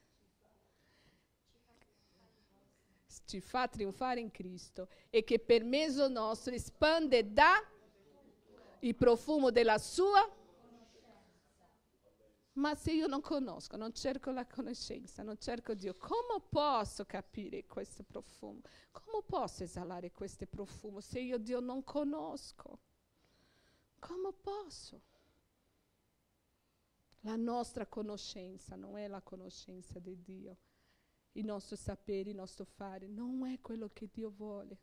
ci fa trionfare in Cristo e che per mezzo nostro espande da il profumo della sua ma se io non conosco, non cerco la conoscenza, non cerco Dio, come posso capire questo profumo? Come posso esalare questo profumo se io Dio non conosco? Come posso? La nostra conoscenza non è la conoscenza di Dio. Il nostro sapere, il nostro fare non è quello che Dio vuole.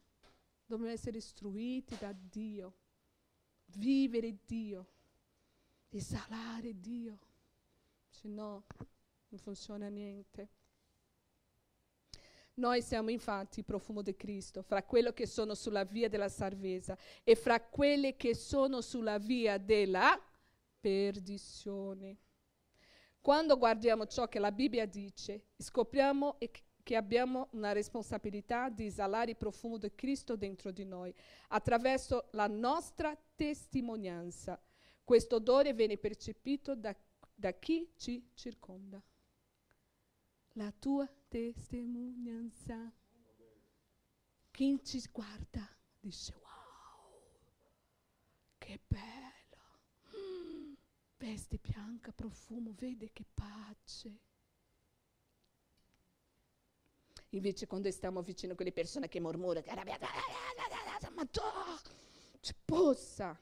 Dobbiamo essere istruiti da Dio, vivere Dio, esalare Dio se no non funziona niente. Noi siamo infatti il profumo di Cristo fra quelli che sono sulla via della salvezza e fra quelli che sono sulla via della perdizione. Quando guardiamo ciò che la Bibbia dice, scopriamo che abbiamo una responsabilità di esalare il profumo di Cristo dentro di noi, attraverso la nostra testimonianza. Questo odore viene percepito da da chi ci circonda. La tua testimonianza. Chi ci guarda dice wow, che bello. Mm, veste bianca, profumo, vede che pace. Invece quando stiamo vicino a quelle persone che mormorano, ma tu, ci possa.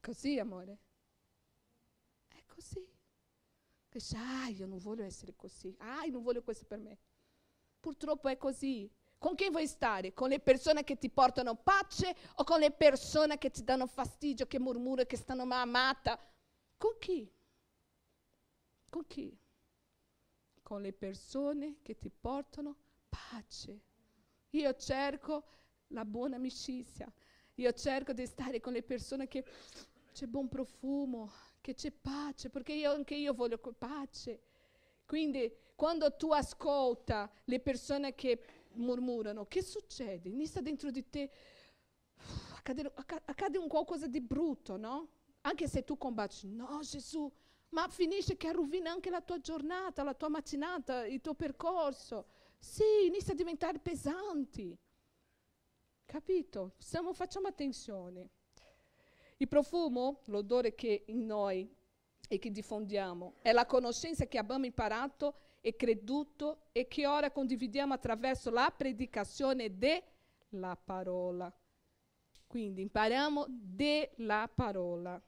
Così, amore così. Che dice, ah, io non voglio essere così, ah, io non voglio questo per me. Purtroppo è così. Con chi vuoi stare? Con le persone che ti portano pace o con le persone che ti danno fastidio, che murmurano, che stanno amata? Con chi? Con chi? Con le persone che ti portano pace. Io cerco la buona amicizia. Io cerco di stare con le persone che c'è buon profumo, che c'è pace, perché io, anche io voglio pace. Quindi quando tu ascolta le persone che murmurano, che succede? Inizia dentro di te, accade, accade un qualcosa di brutto, no? Anche se tu combaci, no Gesù, ma finisce che rovina anche la tua giornata, la tua mattinata, il tuo percorso. Sì, inizia a diventare pesanti. Capito? Stiamo, facciamo attenzione. Il profumo, l'odore che in noi e che diffondiamo, è la conoscenza che abbiamo imparato e creduto e che ora condividiamo attraverso la predicazione della parola. Quindi impariamo della parola.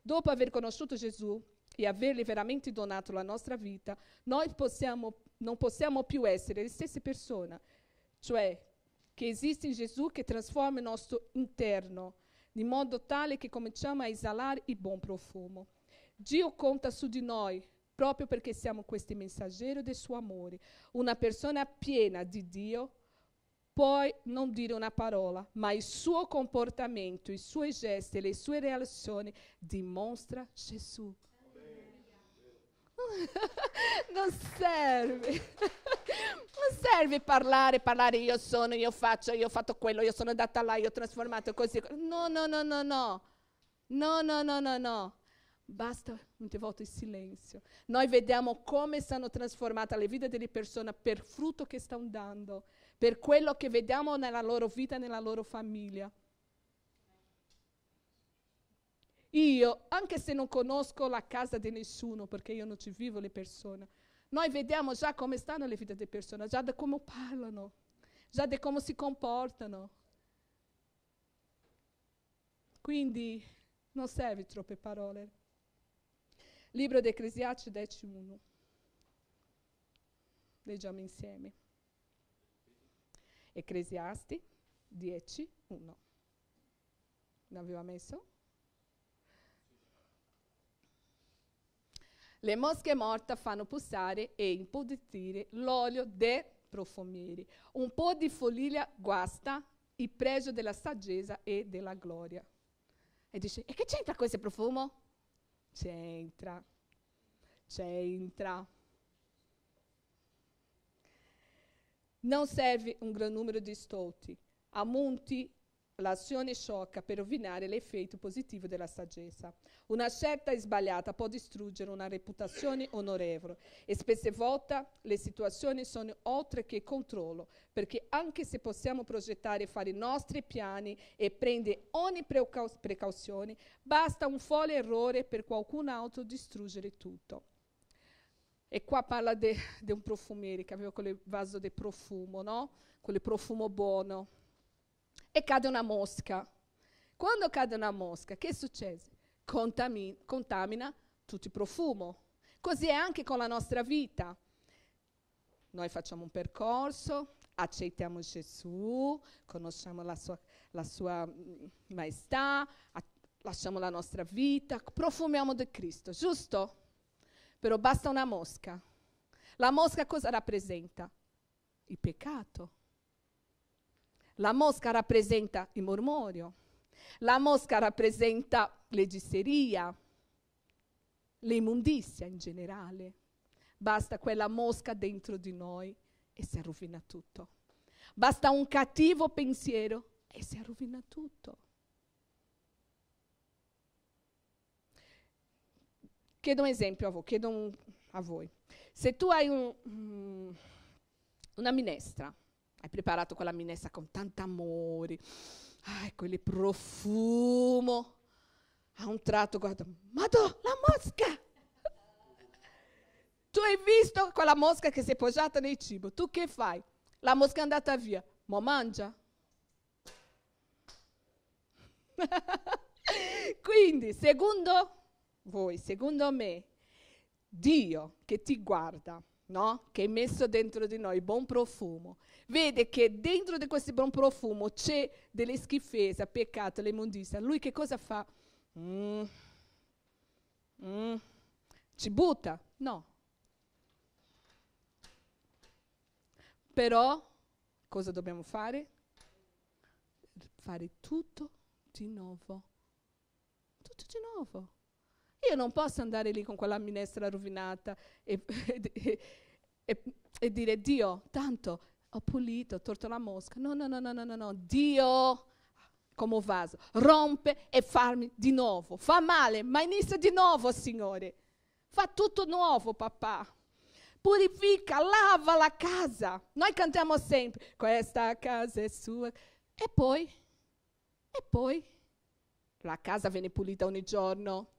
Dopo aver conosciuto Gesù e avergli veramente donato la nostra vita, noi possiamo, non possiamo più essere le stesse persone, cioè che esiste in Gesù che trasforma il nostro interno di modo tale che cominciamo a é esalare il buon profumo. Dio conta su di noi proprio perché siamo questi messaggeri del suo amore. Una persona piena di Dio può non dire una parola, ma il suo comportamento, i suoi gesti e le sue relazioni dimostrano Gesù. non serve. non serve parlare, parlare io sono, io faccio, io ho fatto quello, io sono andata là, io ho trasformato così. No, no, no, no, no. No, no, no, no, no. Basta un devoto in silenzio. Noi vediamo come stanno trasformate le vite delle persone per frutto che stanno dando, per quello che vediamo nella loro vita e nella loro famiglia. Io, anche se non conosco la casa di nessuno, perché io non ci vivo le persone, noi vediamo già come stanno le vite delle persone, già da come parlano, già da come si comportano. Quindi non serve troppe parole. Libro di Ecclesiastes 10.1. Leggiamo insieme. Ecclesiasti 10.1. L'aveva messo? Le mosche morte fanno pulsare e impottire l'olio dei profumieri. Un po' di foliglia guasta il pregio della saggezza e della gloria. E dice, e che c'entra questo profumo? C'entra, c'entra. Non serve un gran numero di stolti, a monti l'azione sciocca per rovinare l'effetto positivo della saggezza. Una scelta sbagliata può distruggere una reputazione onorevole e spesse volte le situazioni sono oltre che controllo, perché anche se possiamo progettare e fare i nostri piani e prendere ogni precauzione, basta un folle errore per qualcun altro distruggere tutto. E qua parla di un profumiere che aveva quel vaso di profumo, no? Quel profumo buono e cade una mosca. Quando cade una mosca, che succede? Contamina, contamina tutto il profumo. Così è anche con la nostra vita. Noi facciamo un percorso, accettiamo Gesù, conosciamo la sua, la sua mm, maestà, lasciamo la nostra vita, profumiamo di Cristo, giusto? Però basta una mosca. La mosca cosa rappresenta? Il peccato. La mosca rappresenta il mormorio, la mosca rappresenta l'egisteria, l'immundizia in generale. Basta quella mosca dentro di noi e si rovina tutto. Basta un cattivo pensiero e si rovina tutto. Chiedo un esempio a voi, chiedo un, a voi. Se tu hai un, mm, una minestra hai preparato quella minestra con tanto amore. Ah, quel ecco, profumo. A un tratto guarda, madò, la mosca! Tu hai visto quella mosca che si è poggiata nel cibo. Tu che fai? La mosca è andata via. Ma mangia. Quindi, secondo voi, secondo me, Dio che ti guarda, no? che è messo dentro di noi, buon profumo, vede che dentro di questo buon profumo c'è delle schifezze, peccato, l'immondizia. Lui che cosa fa? Mm. Mm. Ci butta? No. Però cosa dobbiamo fare? Fare tutto di nuovo. Tutto di nuovo. Io non posso andare lì con quella minestra rovinata e, e, e, e dire Dio, tanto ho pulito, ho torto la mosca. No, no, no, no, no, no, no. Dio come vaso, rompe e farmi di nuovo. Fa male, ma inizia di nuovo, Signore. Fa tutto nuovo, papà. Purifica, lava la casa. Noi cantiamo sempre, questa casa è sua. E poi, e poi, la casa viene pulita ogni giorno.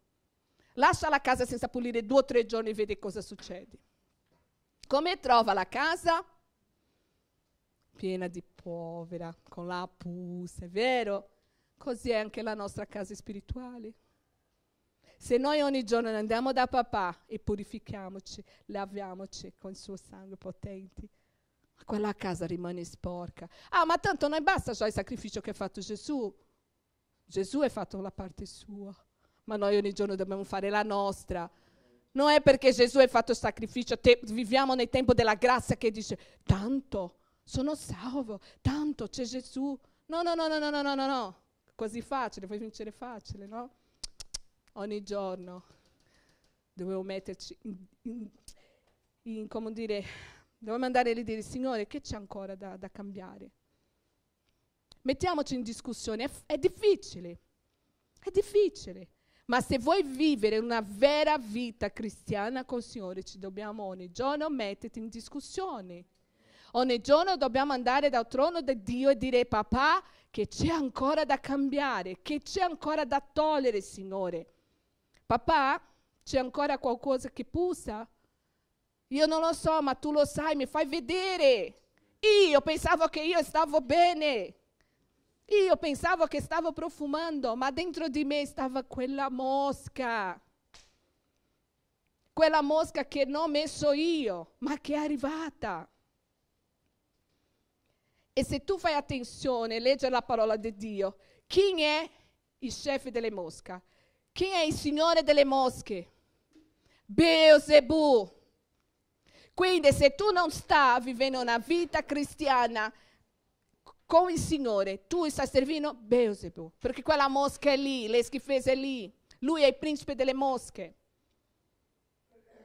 Lascia la casa senza pulire due o tre giorni e vede cosa succede. Come trova la casa? Piena di povera, con la puzza, è vero? Così è anche la nostra casa spirituale. Se noi ogni giorno andiamo da papà e purifichiamoci, laviamoci con il suo sangue potente, quella casa rimane sporca. Ah, ma tanto non basta già il sacrificio che ha fatto Gesù. Gesù ha fatto la parte sua ma noi ogni giorno dobbiamo fare la nostra. Non è perché Gesù ha fatto sacrificio, te, viviamo nel tempo della grazia che dice tanto, sono salvo, tanto c'è Gesù. No, no, no, no, no, no, no, no, Così facile, puoi vincere facile, no? Ogni giorno dobbiamo metterci in, in, in come dire, dobbiamo andare lì e dire Signore, che c'è ancora da, da cambiare? Mettiamoci in discussione, è, è difficile, è difficile. Ma se vuoi vivere una vera vita cristiana con il Signore, ci dobbiamo ogni giorno metterti in discussione. Ogni giorno dobbiamo andare dal trono di Dio e dire papà che c'è ancora da cambiare, che c'è ancora da togliere, Signore. Papà, c'è ancora qualcosa che puzza? Io non lo so, ma tu lo sai, mi fai vedere. Io pensavo che io stavo bene. Io pensavo che stavo profumando, ma dentro di me stava quella mosca. Quella mosca che non ho messo io, ma che è arrivata. E se tu fai attenzione, leggi la parola di Dio, chi è il chef delle mosche? Chi è il signore delle mosche? Beelzebù. Quindi se tu non stai vivendo una vita cristiana, con il Signore, tu stai servendo Beelzebub, perché quella mosca è lì, le schifezze è lì, lui è il principe delle mosche.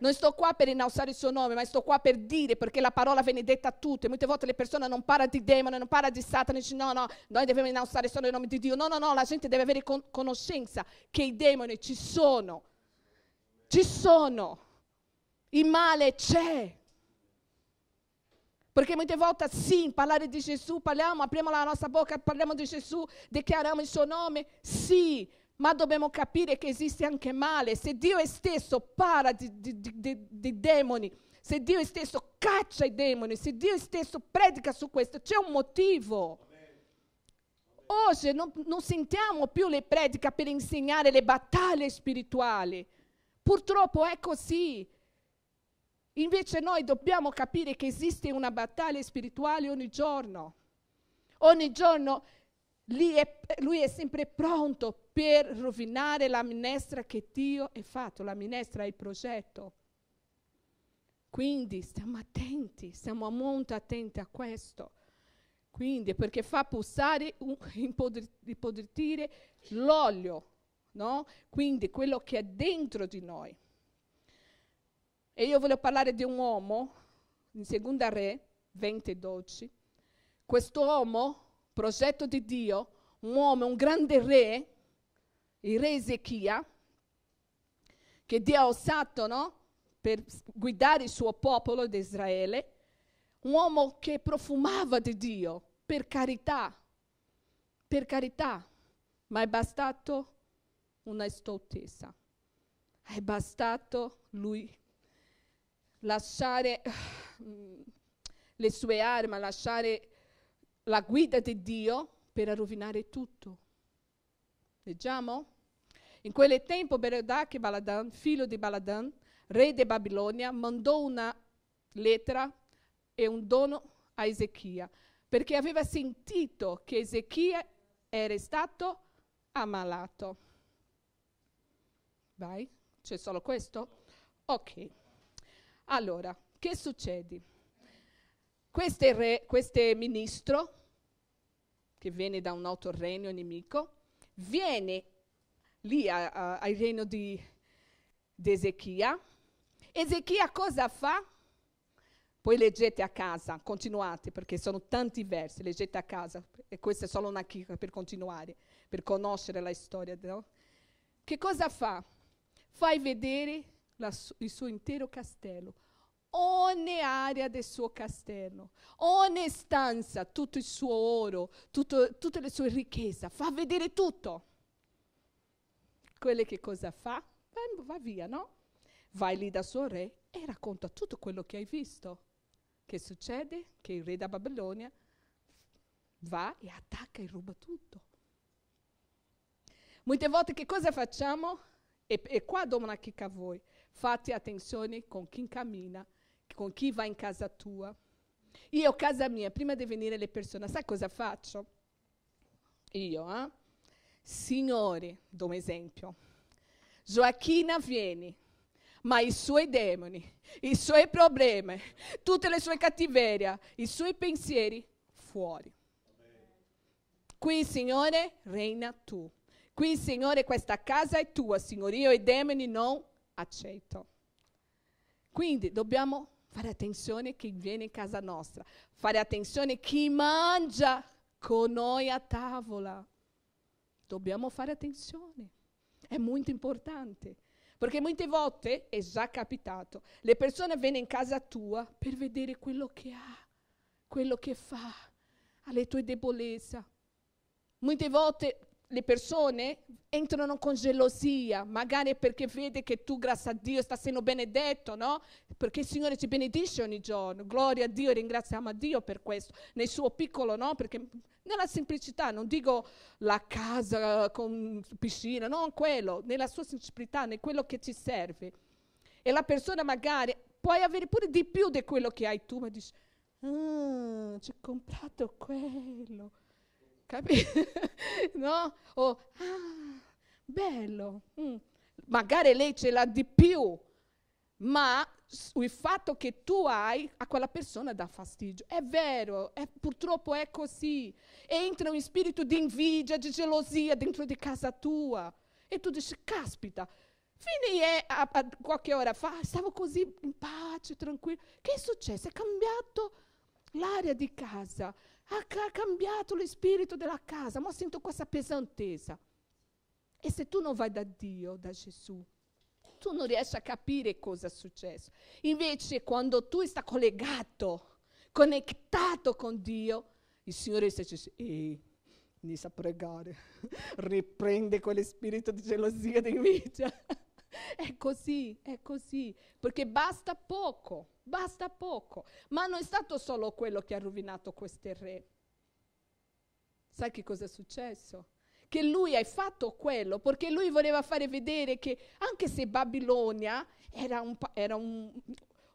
Non sto qua per innalzare il suo nome, ma sto qua per dire, perché la parola viene detta a tutti. Molte volte le persone non parlano di demone, non parlano di Satana, e dicono no, no, noi dobbiamo innalzare solo il nome di Dio. No, no, no, la gente deve avere con- conoscenza che i demoni ci sono. Ci sono. Il male c'è. Perché molte volte sim, parlare di Gesù, parliamo, apriamo la nostra bocca, parliamo di Gesù, dichiariamo il suo nome, sì, ma dobbiamo capire che esiste anche male. Se Dio stesso para di, di, di, di demoni, se Dio stesso caccia i demoni, se Dio stesso predica su questo, c'è un motivo. Oggi non, non sentiamo più le prediche per insegnare le battaglie spirituali. Purtroppo è così. Invece noi dobbiamo capire che esiste una battaglia spirituale ogni giorno. Ogni giorno è, lui è sempre pronto per rovinare la minestra che Dio ha fatto, la minestra è il progetto. Quindi stiamo attenti, stiamo molto attenti a questo. Quindi perché fa pulsare, impodritire l'olio, no? Quindi quello che è dentro di noi. E io voglio parlare di un uomo, in seconda re, 20 e 12. Questo uomo, progetto di Dio, un uomo, un grande re, il re Ezechia, che Dio ha usato no? per guidare il suo popolo di Israele, un uomo che profumava di Dio, per carità, per carità, ma è bastato una stoltezza, è bastato lui lasciare le sue armi, lasciare la guida di Dio per rovinare tutto. Leggiamo? In quel tempo Berodach Baladan, figlio di Baladan, re di Babilonia, mandò una lettera e un dono a Ezechia, perché aveva sentito che Ezechia era stato ammalato. Vai, c'è solo questo? Ok. Allora, che succede? Questo, re, questo ministro, che viene da un altro regno nemico, viene lì a, a, al regno di, di Ezechia. Ezechia cosa fa? Poi leggete a casa, continuate perché sono tanti versi, leggete a casa e questa è solo una chicca per continuare, per conoscere la storia. No? Che cosa fa? Fai vedere su il suo intero castello, ogni area del suo castello, ogni stanza, tutto il suo oro, tutto, tutte le sue ricchezze, fa vedere tutto. Quelle che cosa fa? Beh, va via, no? Vai lì da suo re e racconta tutto quello che hai visto. Che succede? Che il re da Babilonia va e attacca e ruba tutto. Molte volte che cosa facciamo? E, e qua domanda anche a voi. Fate attenzione con chi cammina, con chi va in casa tua. Io, casa mia, prima di venire le persone, sai cosa faccio? Io, eh? Signore, do un esempio. Gioacchina viene, ma i suoi demoni, i suoi problemi, tutte le sue cattiverie, i suoi pensieri, fuori. Qui, Signore, regna tu. Qui, Signore, questa casa è tua, Signore. Io e i demoni non accetto. Quindi dobbiamo fare attenzione a chi viene in casa nostra, fare attenzione a chi mangia con noi a tavola. Dobbiamo fare attenzione, è molto importante, perché molte volte è già capitato, le persone vengono in casa tua per vedere quello che ha, quello che fa, alle tue debolezze. Molte volte le persone entrano con gelosia, magari perché vede che tu, grazie a Dio, stai essendo benedetto, no? Perché il Signore ci benedisce ogni giorno. Gloria a Dio, e ringraziamo a Dio per questo, nel suo piccolo, no? Perché nella semplicità, non dico la casa con piscina, non quello, nella sua semplicità, nel quello che ci serve. E la persona magari puoi avere pure di più di quello che hai tu, ma dici, ah, ci ho comprato quello Capite? no? O, ah, bello. Mm. Magari lei ce l'ha di più, ma il fatto che tu hai a quella persona dà fastidio. È vero, è, purtroppo è così. Entra un spirito di invidia, di gelosia dentro di casa tua. E tu dici, caspita, fine è a, a qualche ora fa, stavo così in pace, tranquillo. Che è successo? È cambiato l'aria di casa ha cambiato lo spirito della casa, ma sento questa pesantezza. E se tu non vai da Dio, da Gesù, tu non riesci a capire cosa è successo. Invece quando tu stai collegato, connettato con Dio, il Signore sta dicendo, ehi, inizia a pregare, riprende quello spirito di gelosia, di invidia è così, è così, perché basta poco, basta poco. Ma non è stato solo quello che ha rovinato questo re. Sai che cosa è successo? Che lui ha fatto quello perché lui voleva fare vedere che anche se Babilonia era un, era un,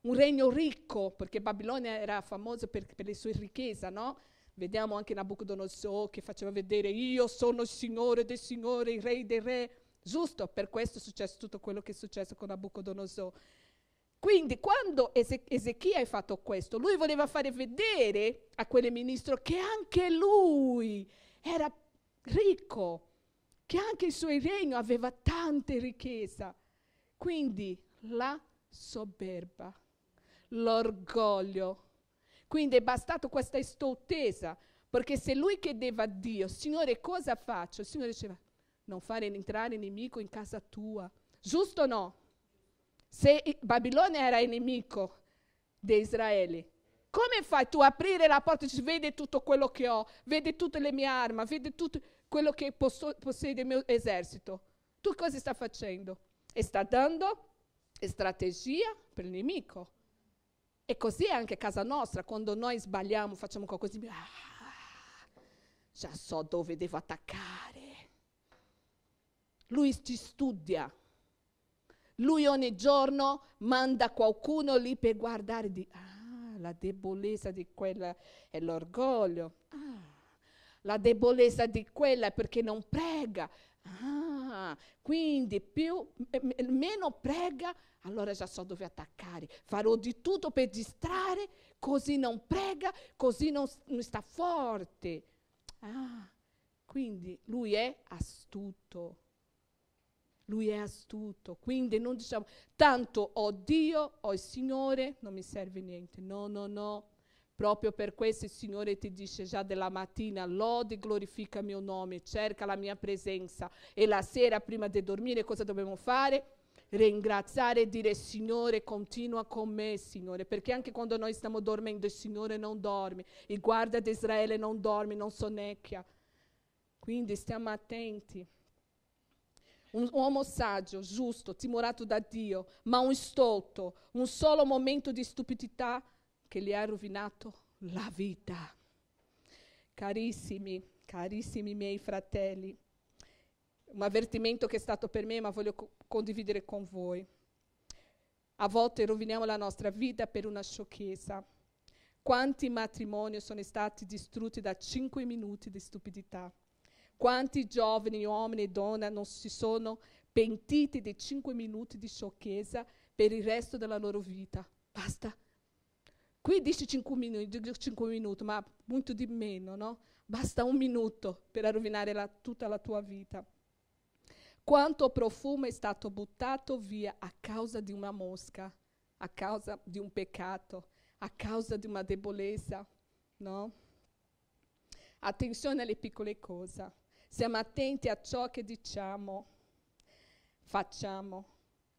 un regno ricco, perché Babilonia era famosa per, per le sue ricchezze, no? Vediamo anche Nabucodonosor che faceva vedere io sono il signore dei signori, il re dei re Giusto? Per questo è successo tutto quello che è successo con Nabucodonosor. Quindi quando Ezechia ha fatto questo, lui voleva fare vedere a quel ministro che anche lui era ricco, che anche il suo regno aveva tante ricchezze. Quindi la soberba, l'orgoglio. Quindi è bastato questa estoltesa, perché se lui chiedeva a Dio, Signore cosa faccio? Il Signore diceva, non fare entrare nemico in casa tua. Giusto o no? Se Babilonia era nemico di Israele, come fai tu a aprire la porta e dici vede tutto quello che ho, vede tutte le mie armi, vede tutto quello che posso, possiede il mio esercito? Tu cosa stai facendo? E sta dando strategia per il nemico. E così è anche casa nostra, quando noi sbagliamo, facciamo qualcosa di... Ah, già so dove devo attaccare lui ci studia. Lui ogni giorno manda qualcuno lì per guardare di, ah, la debolezza di quella è l'orgoglio. Ah, la debolezza di quella è perché non prega. Ah, quindi più, meno prega, allora già so dove attaccare. Farò di tutto per distrarre, così non prega, così non, non sta forte. Ah, quindi lui è astuto. Lui è astuto, quindi non diciamo tanto ho Dio, ho il Signore, non mi serve niente. No, no, no. Proprio per questo il Signore ti dice già della mattina, lodi, glorifica il mio nome, cerca la mia presenza. E la sera prima di dormire cosa dobbiamo fare? ringraziare e dire Signore continua con me Signore perché anche quando noi stiamo dormendo il Signore non dorme il guarda di Israele non dorme non sonnecchia quindi stiamo attenti un uomo saggio, giusto, timorato da Dio, ma un stolto, un solo momento di stupidità che gli ha rovinato la vita. Carissimi, carissimi miei fratelli, un avvertimento che è stato per me, ma voglio co- condividere con voi. A volte roviniamo la nostra vita per una sciocchezza. Quanti matrimoni sono stati distrutti da cinque minuti di stupidità? Quanti giovani uomini e donne non si sono pentiti dei cinque minuti di sciocchezza per il resto della loro vita? Basta. Qui dice 5 minuti, minuti, ma molto di meno, no? Basta un minuto per rovinare la, tutta la tua vita. Quanto profumo è stato buttato via a causa di una mosca, a causa di un peccato, a causa di una debolezza, no? Attenzione alle piccole cose. Siamo attenti a ciò che diciamo, facciamo.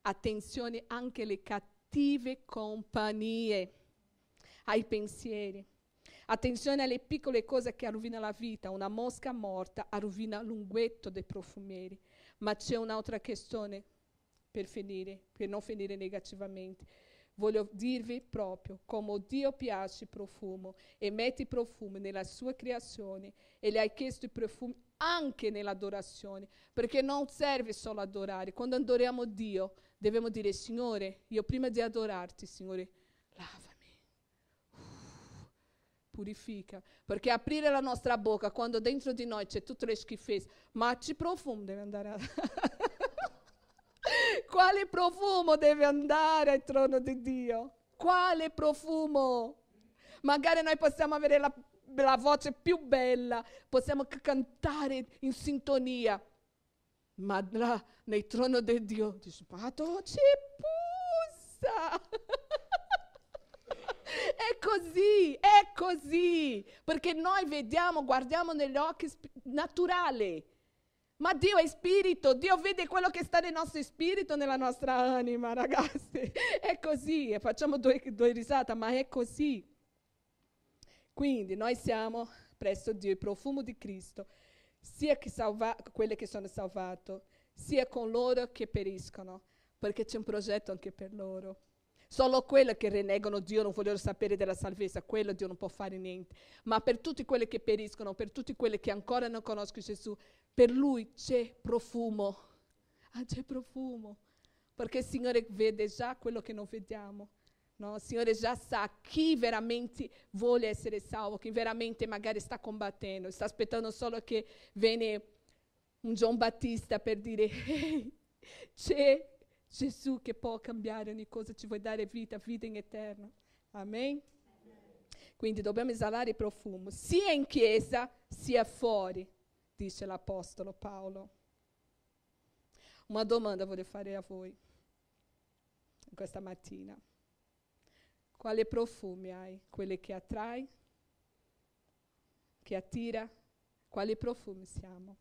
Attenzione anche alle cattive compagnie, ai pensieri. Attenzione alle piccole cose che rovinano la vita. Una mosca morta rovina l'unghetto dei profumieri. Ma c'è un'altra questione per finire, per non finire negativamente. Voglio dirvi proprio come Dio piace il profumo e mette il profumo nella sua creazione e gli ha chiesto il profumo anche nell'adorazione, perché non serve solo adorare. Quando adoriamo Dio, dobbiamo dire, Signore, io prima di adorarti, Signore, lavami, Uff, purifica, perché aprire la nostra bocca quando dentro di noi c'è tutte le schifezze, ma ci profumo deve andare a... Quale profumo deve andare al trono di Dio? Quale profumo? Magari noi possiamo avere la la voce più bella, possiamo cantare in sintonia. Ma là, nel trono di Dio, dice, ma c'è puzza! è così, è così, perché noi vediamo, guardiamo negli occhi sp- naturali. Ma Dio è spirito, Dio vede quello che sta nel nostro spirito, nella nostra anima, ragazzi. È così, e facciamo due, due risate, ma è così. Quindi noi siamo presso Dio il profumo di Cristo, sia che salva- quelle che sono salvate, sia con loro che periscono, perché c'è un progetto anche per loro. Solo quelli che renegano Dio non vogliono sapere della salvezza, quello Dio non può fare niente. Ma per tutti quelli che periscono, per tutti quelli che ancora non conoscono Gesù, per Lui c'è profumo. Ah, c'è profumo. Perché il Signore vede già quello che non vediamo. No, il Signore già sa chi veramente vuole essere salvo, chi veramente magari sta combattendo, sta aspettando solo che venga un John Battista per dire, hey, c'è Gesù che può cambiare ogni cosa, ci vuole dare vita, vita in eterno. Amen? Quindi dobbiamo esalare il profumo, sia in chiesa sia fuori, dice l'Apostolo Paolo. Una domanda voglio fare a voi questa mattina. Quale profumo hai? Quelli che attrae? Che attira? Quali profumi siamo?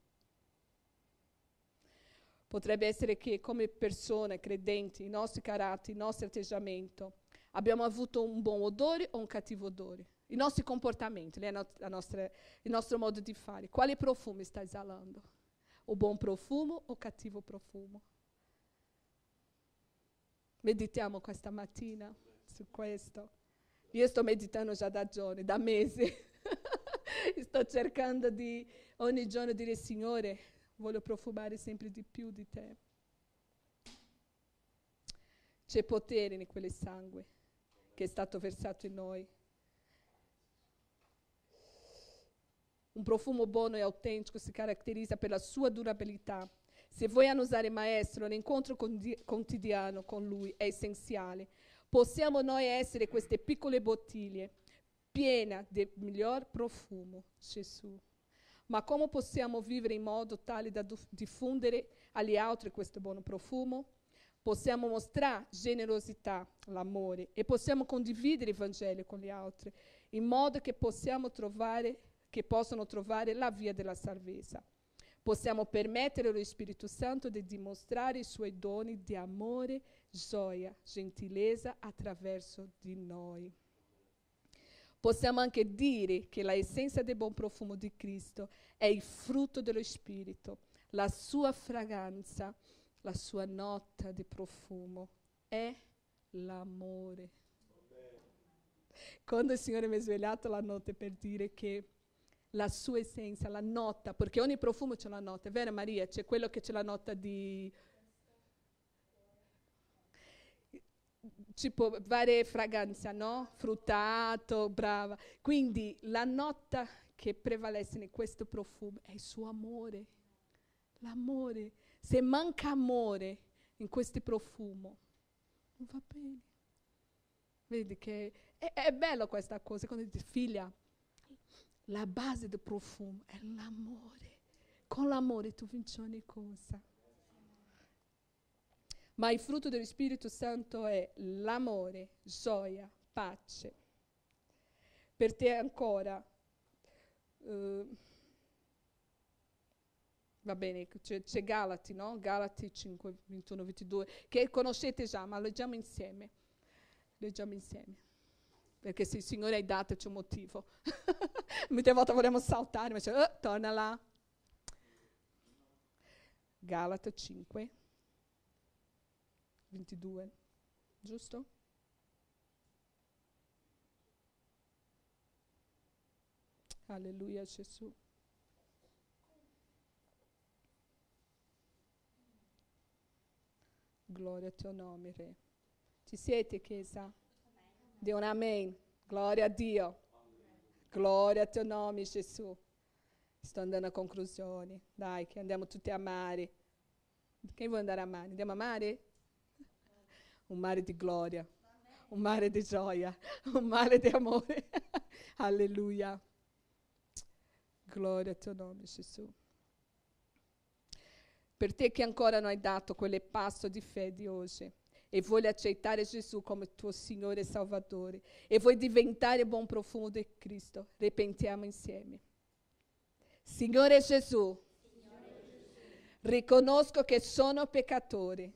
Potrebbe essere che come persone credenti, i nostri caratteri, il nostro atteggiamento, abbiamo avuto un buon odore o un cattivo odore. I nostri comportamenti, nostra, il nostro modo di fare. Quale profumo sta esalando? O buon profumo o cattivo profumo? Meditiamo questa mattina su questo. Io sto meditando già da giorni, da mesi. sto cercando di ogni giorno dire Signore, voglio profumare sempre di più di te. C'è potere in quel sangue che è stato versato in noi. Un profumo buono e autentico si caratterizza per la sua durabilità. Se vuoi annusare maestro, l'incontro conti- quotidiano con lui è essenziale possiamo noi essere queste piccole bottiglie piene del miglior profumo, Gesù. Ma come possiamo vivere in modo tale da diffondere agli altri questo buon profumo? Possiamo mostrare generosità, l'amore e possiamo condividere il Vangelo con gli altri in modo che, trovare, che possano trovare la via della salvezza. Possiamo permettere allo Spirito Santo di dimostrare i suoi doni di amore gioia, gentilezza attraverso di noi. Possiamo anche dire che la essenza del buon profumo di Cristo è il frutto dello Spirito, la sua fragranza, la sua nota di profumo è l'amore. Quando il Signore mi ha svegliato la notte per dire che la sua essenza, la nota, perché ogni profumo c'è una nota, è vero Maria? C'è quello che c'è la nota di tipo varie fragranze, no? Fruttato, brava. Quindi la nota che prevalesse in questo profumo è il suo amore. L'amore. Se manca amore in questo profumo, non va bene. Vedi che è, è bello questa cosa quando dici figlia, la base del profumo è l'amore. Con l'amore tu vinci ogni cosa ma il frutto dello Spirito Santo è l'amore, gioia, pace. Per te ancora, uh, va bene, c'è, c'è Galati, no? Galati 5, 21, 22, che conoscete già, ma leggiamo insieme. Leggiamo insieme perché se il Signore è dato c'è un motivo. Molte volte vorremmo saltare, ma dice, oh, torna là. Galata 5, 22, giusto? Alleluia Gesù. Gloria a tuo nome, Re. Ci siete, Chiesa? Di un amen. Gloria a Dio. Gloria a tuo nome, Gesù. Sto andando a conclusione. Dai, che andiamo tutti a mare. Chi vuoi andare a mare? Andiamo a mare? un mare di gloria, un mare di gioia, un mare di amore. Alleluia. Gloria al tuo nome, Gesù. Per te che ancora non hai dato quel passo di fede oggi e vuoi accettare Gesù come tuo Signore e Salvatore e vuoi diventare buon profumo di Cristo, repentiamo insieme. Signore Gesù, Signore Gesù. riconosco che sono peccatore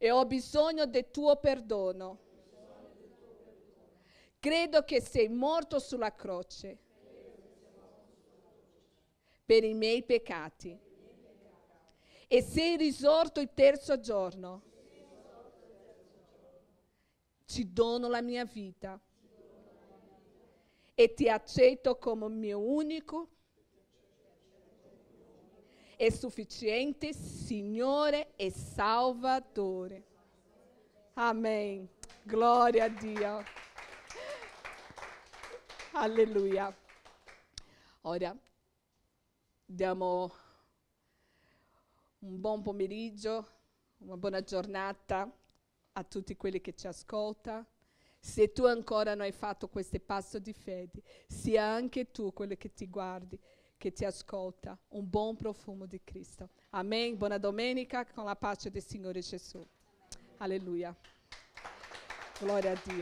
e ho bisogno del tuo perdono. Credo che sei morto sulla croce per i miei peccati e sei risorto il terzo giorno. Ci dono la mia vita e ti accetto come mio unico e sufficiente Signore e Salvatore. Amen. Gloria a Dio. Alleluia. Ora diamo un buon pomeriggio, una buona giornata a tutti quelli che ci ascoltano. Se tu ancora non hai fatto questo passo di fede, sia anche tu quello che ti guardi, que te ascolta, um bom profumo de Cristo. Amém boa domenica com a paz do Senhor Jesus Aleluia Glória a Deus.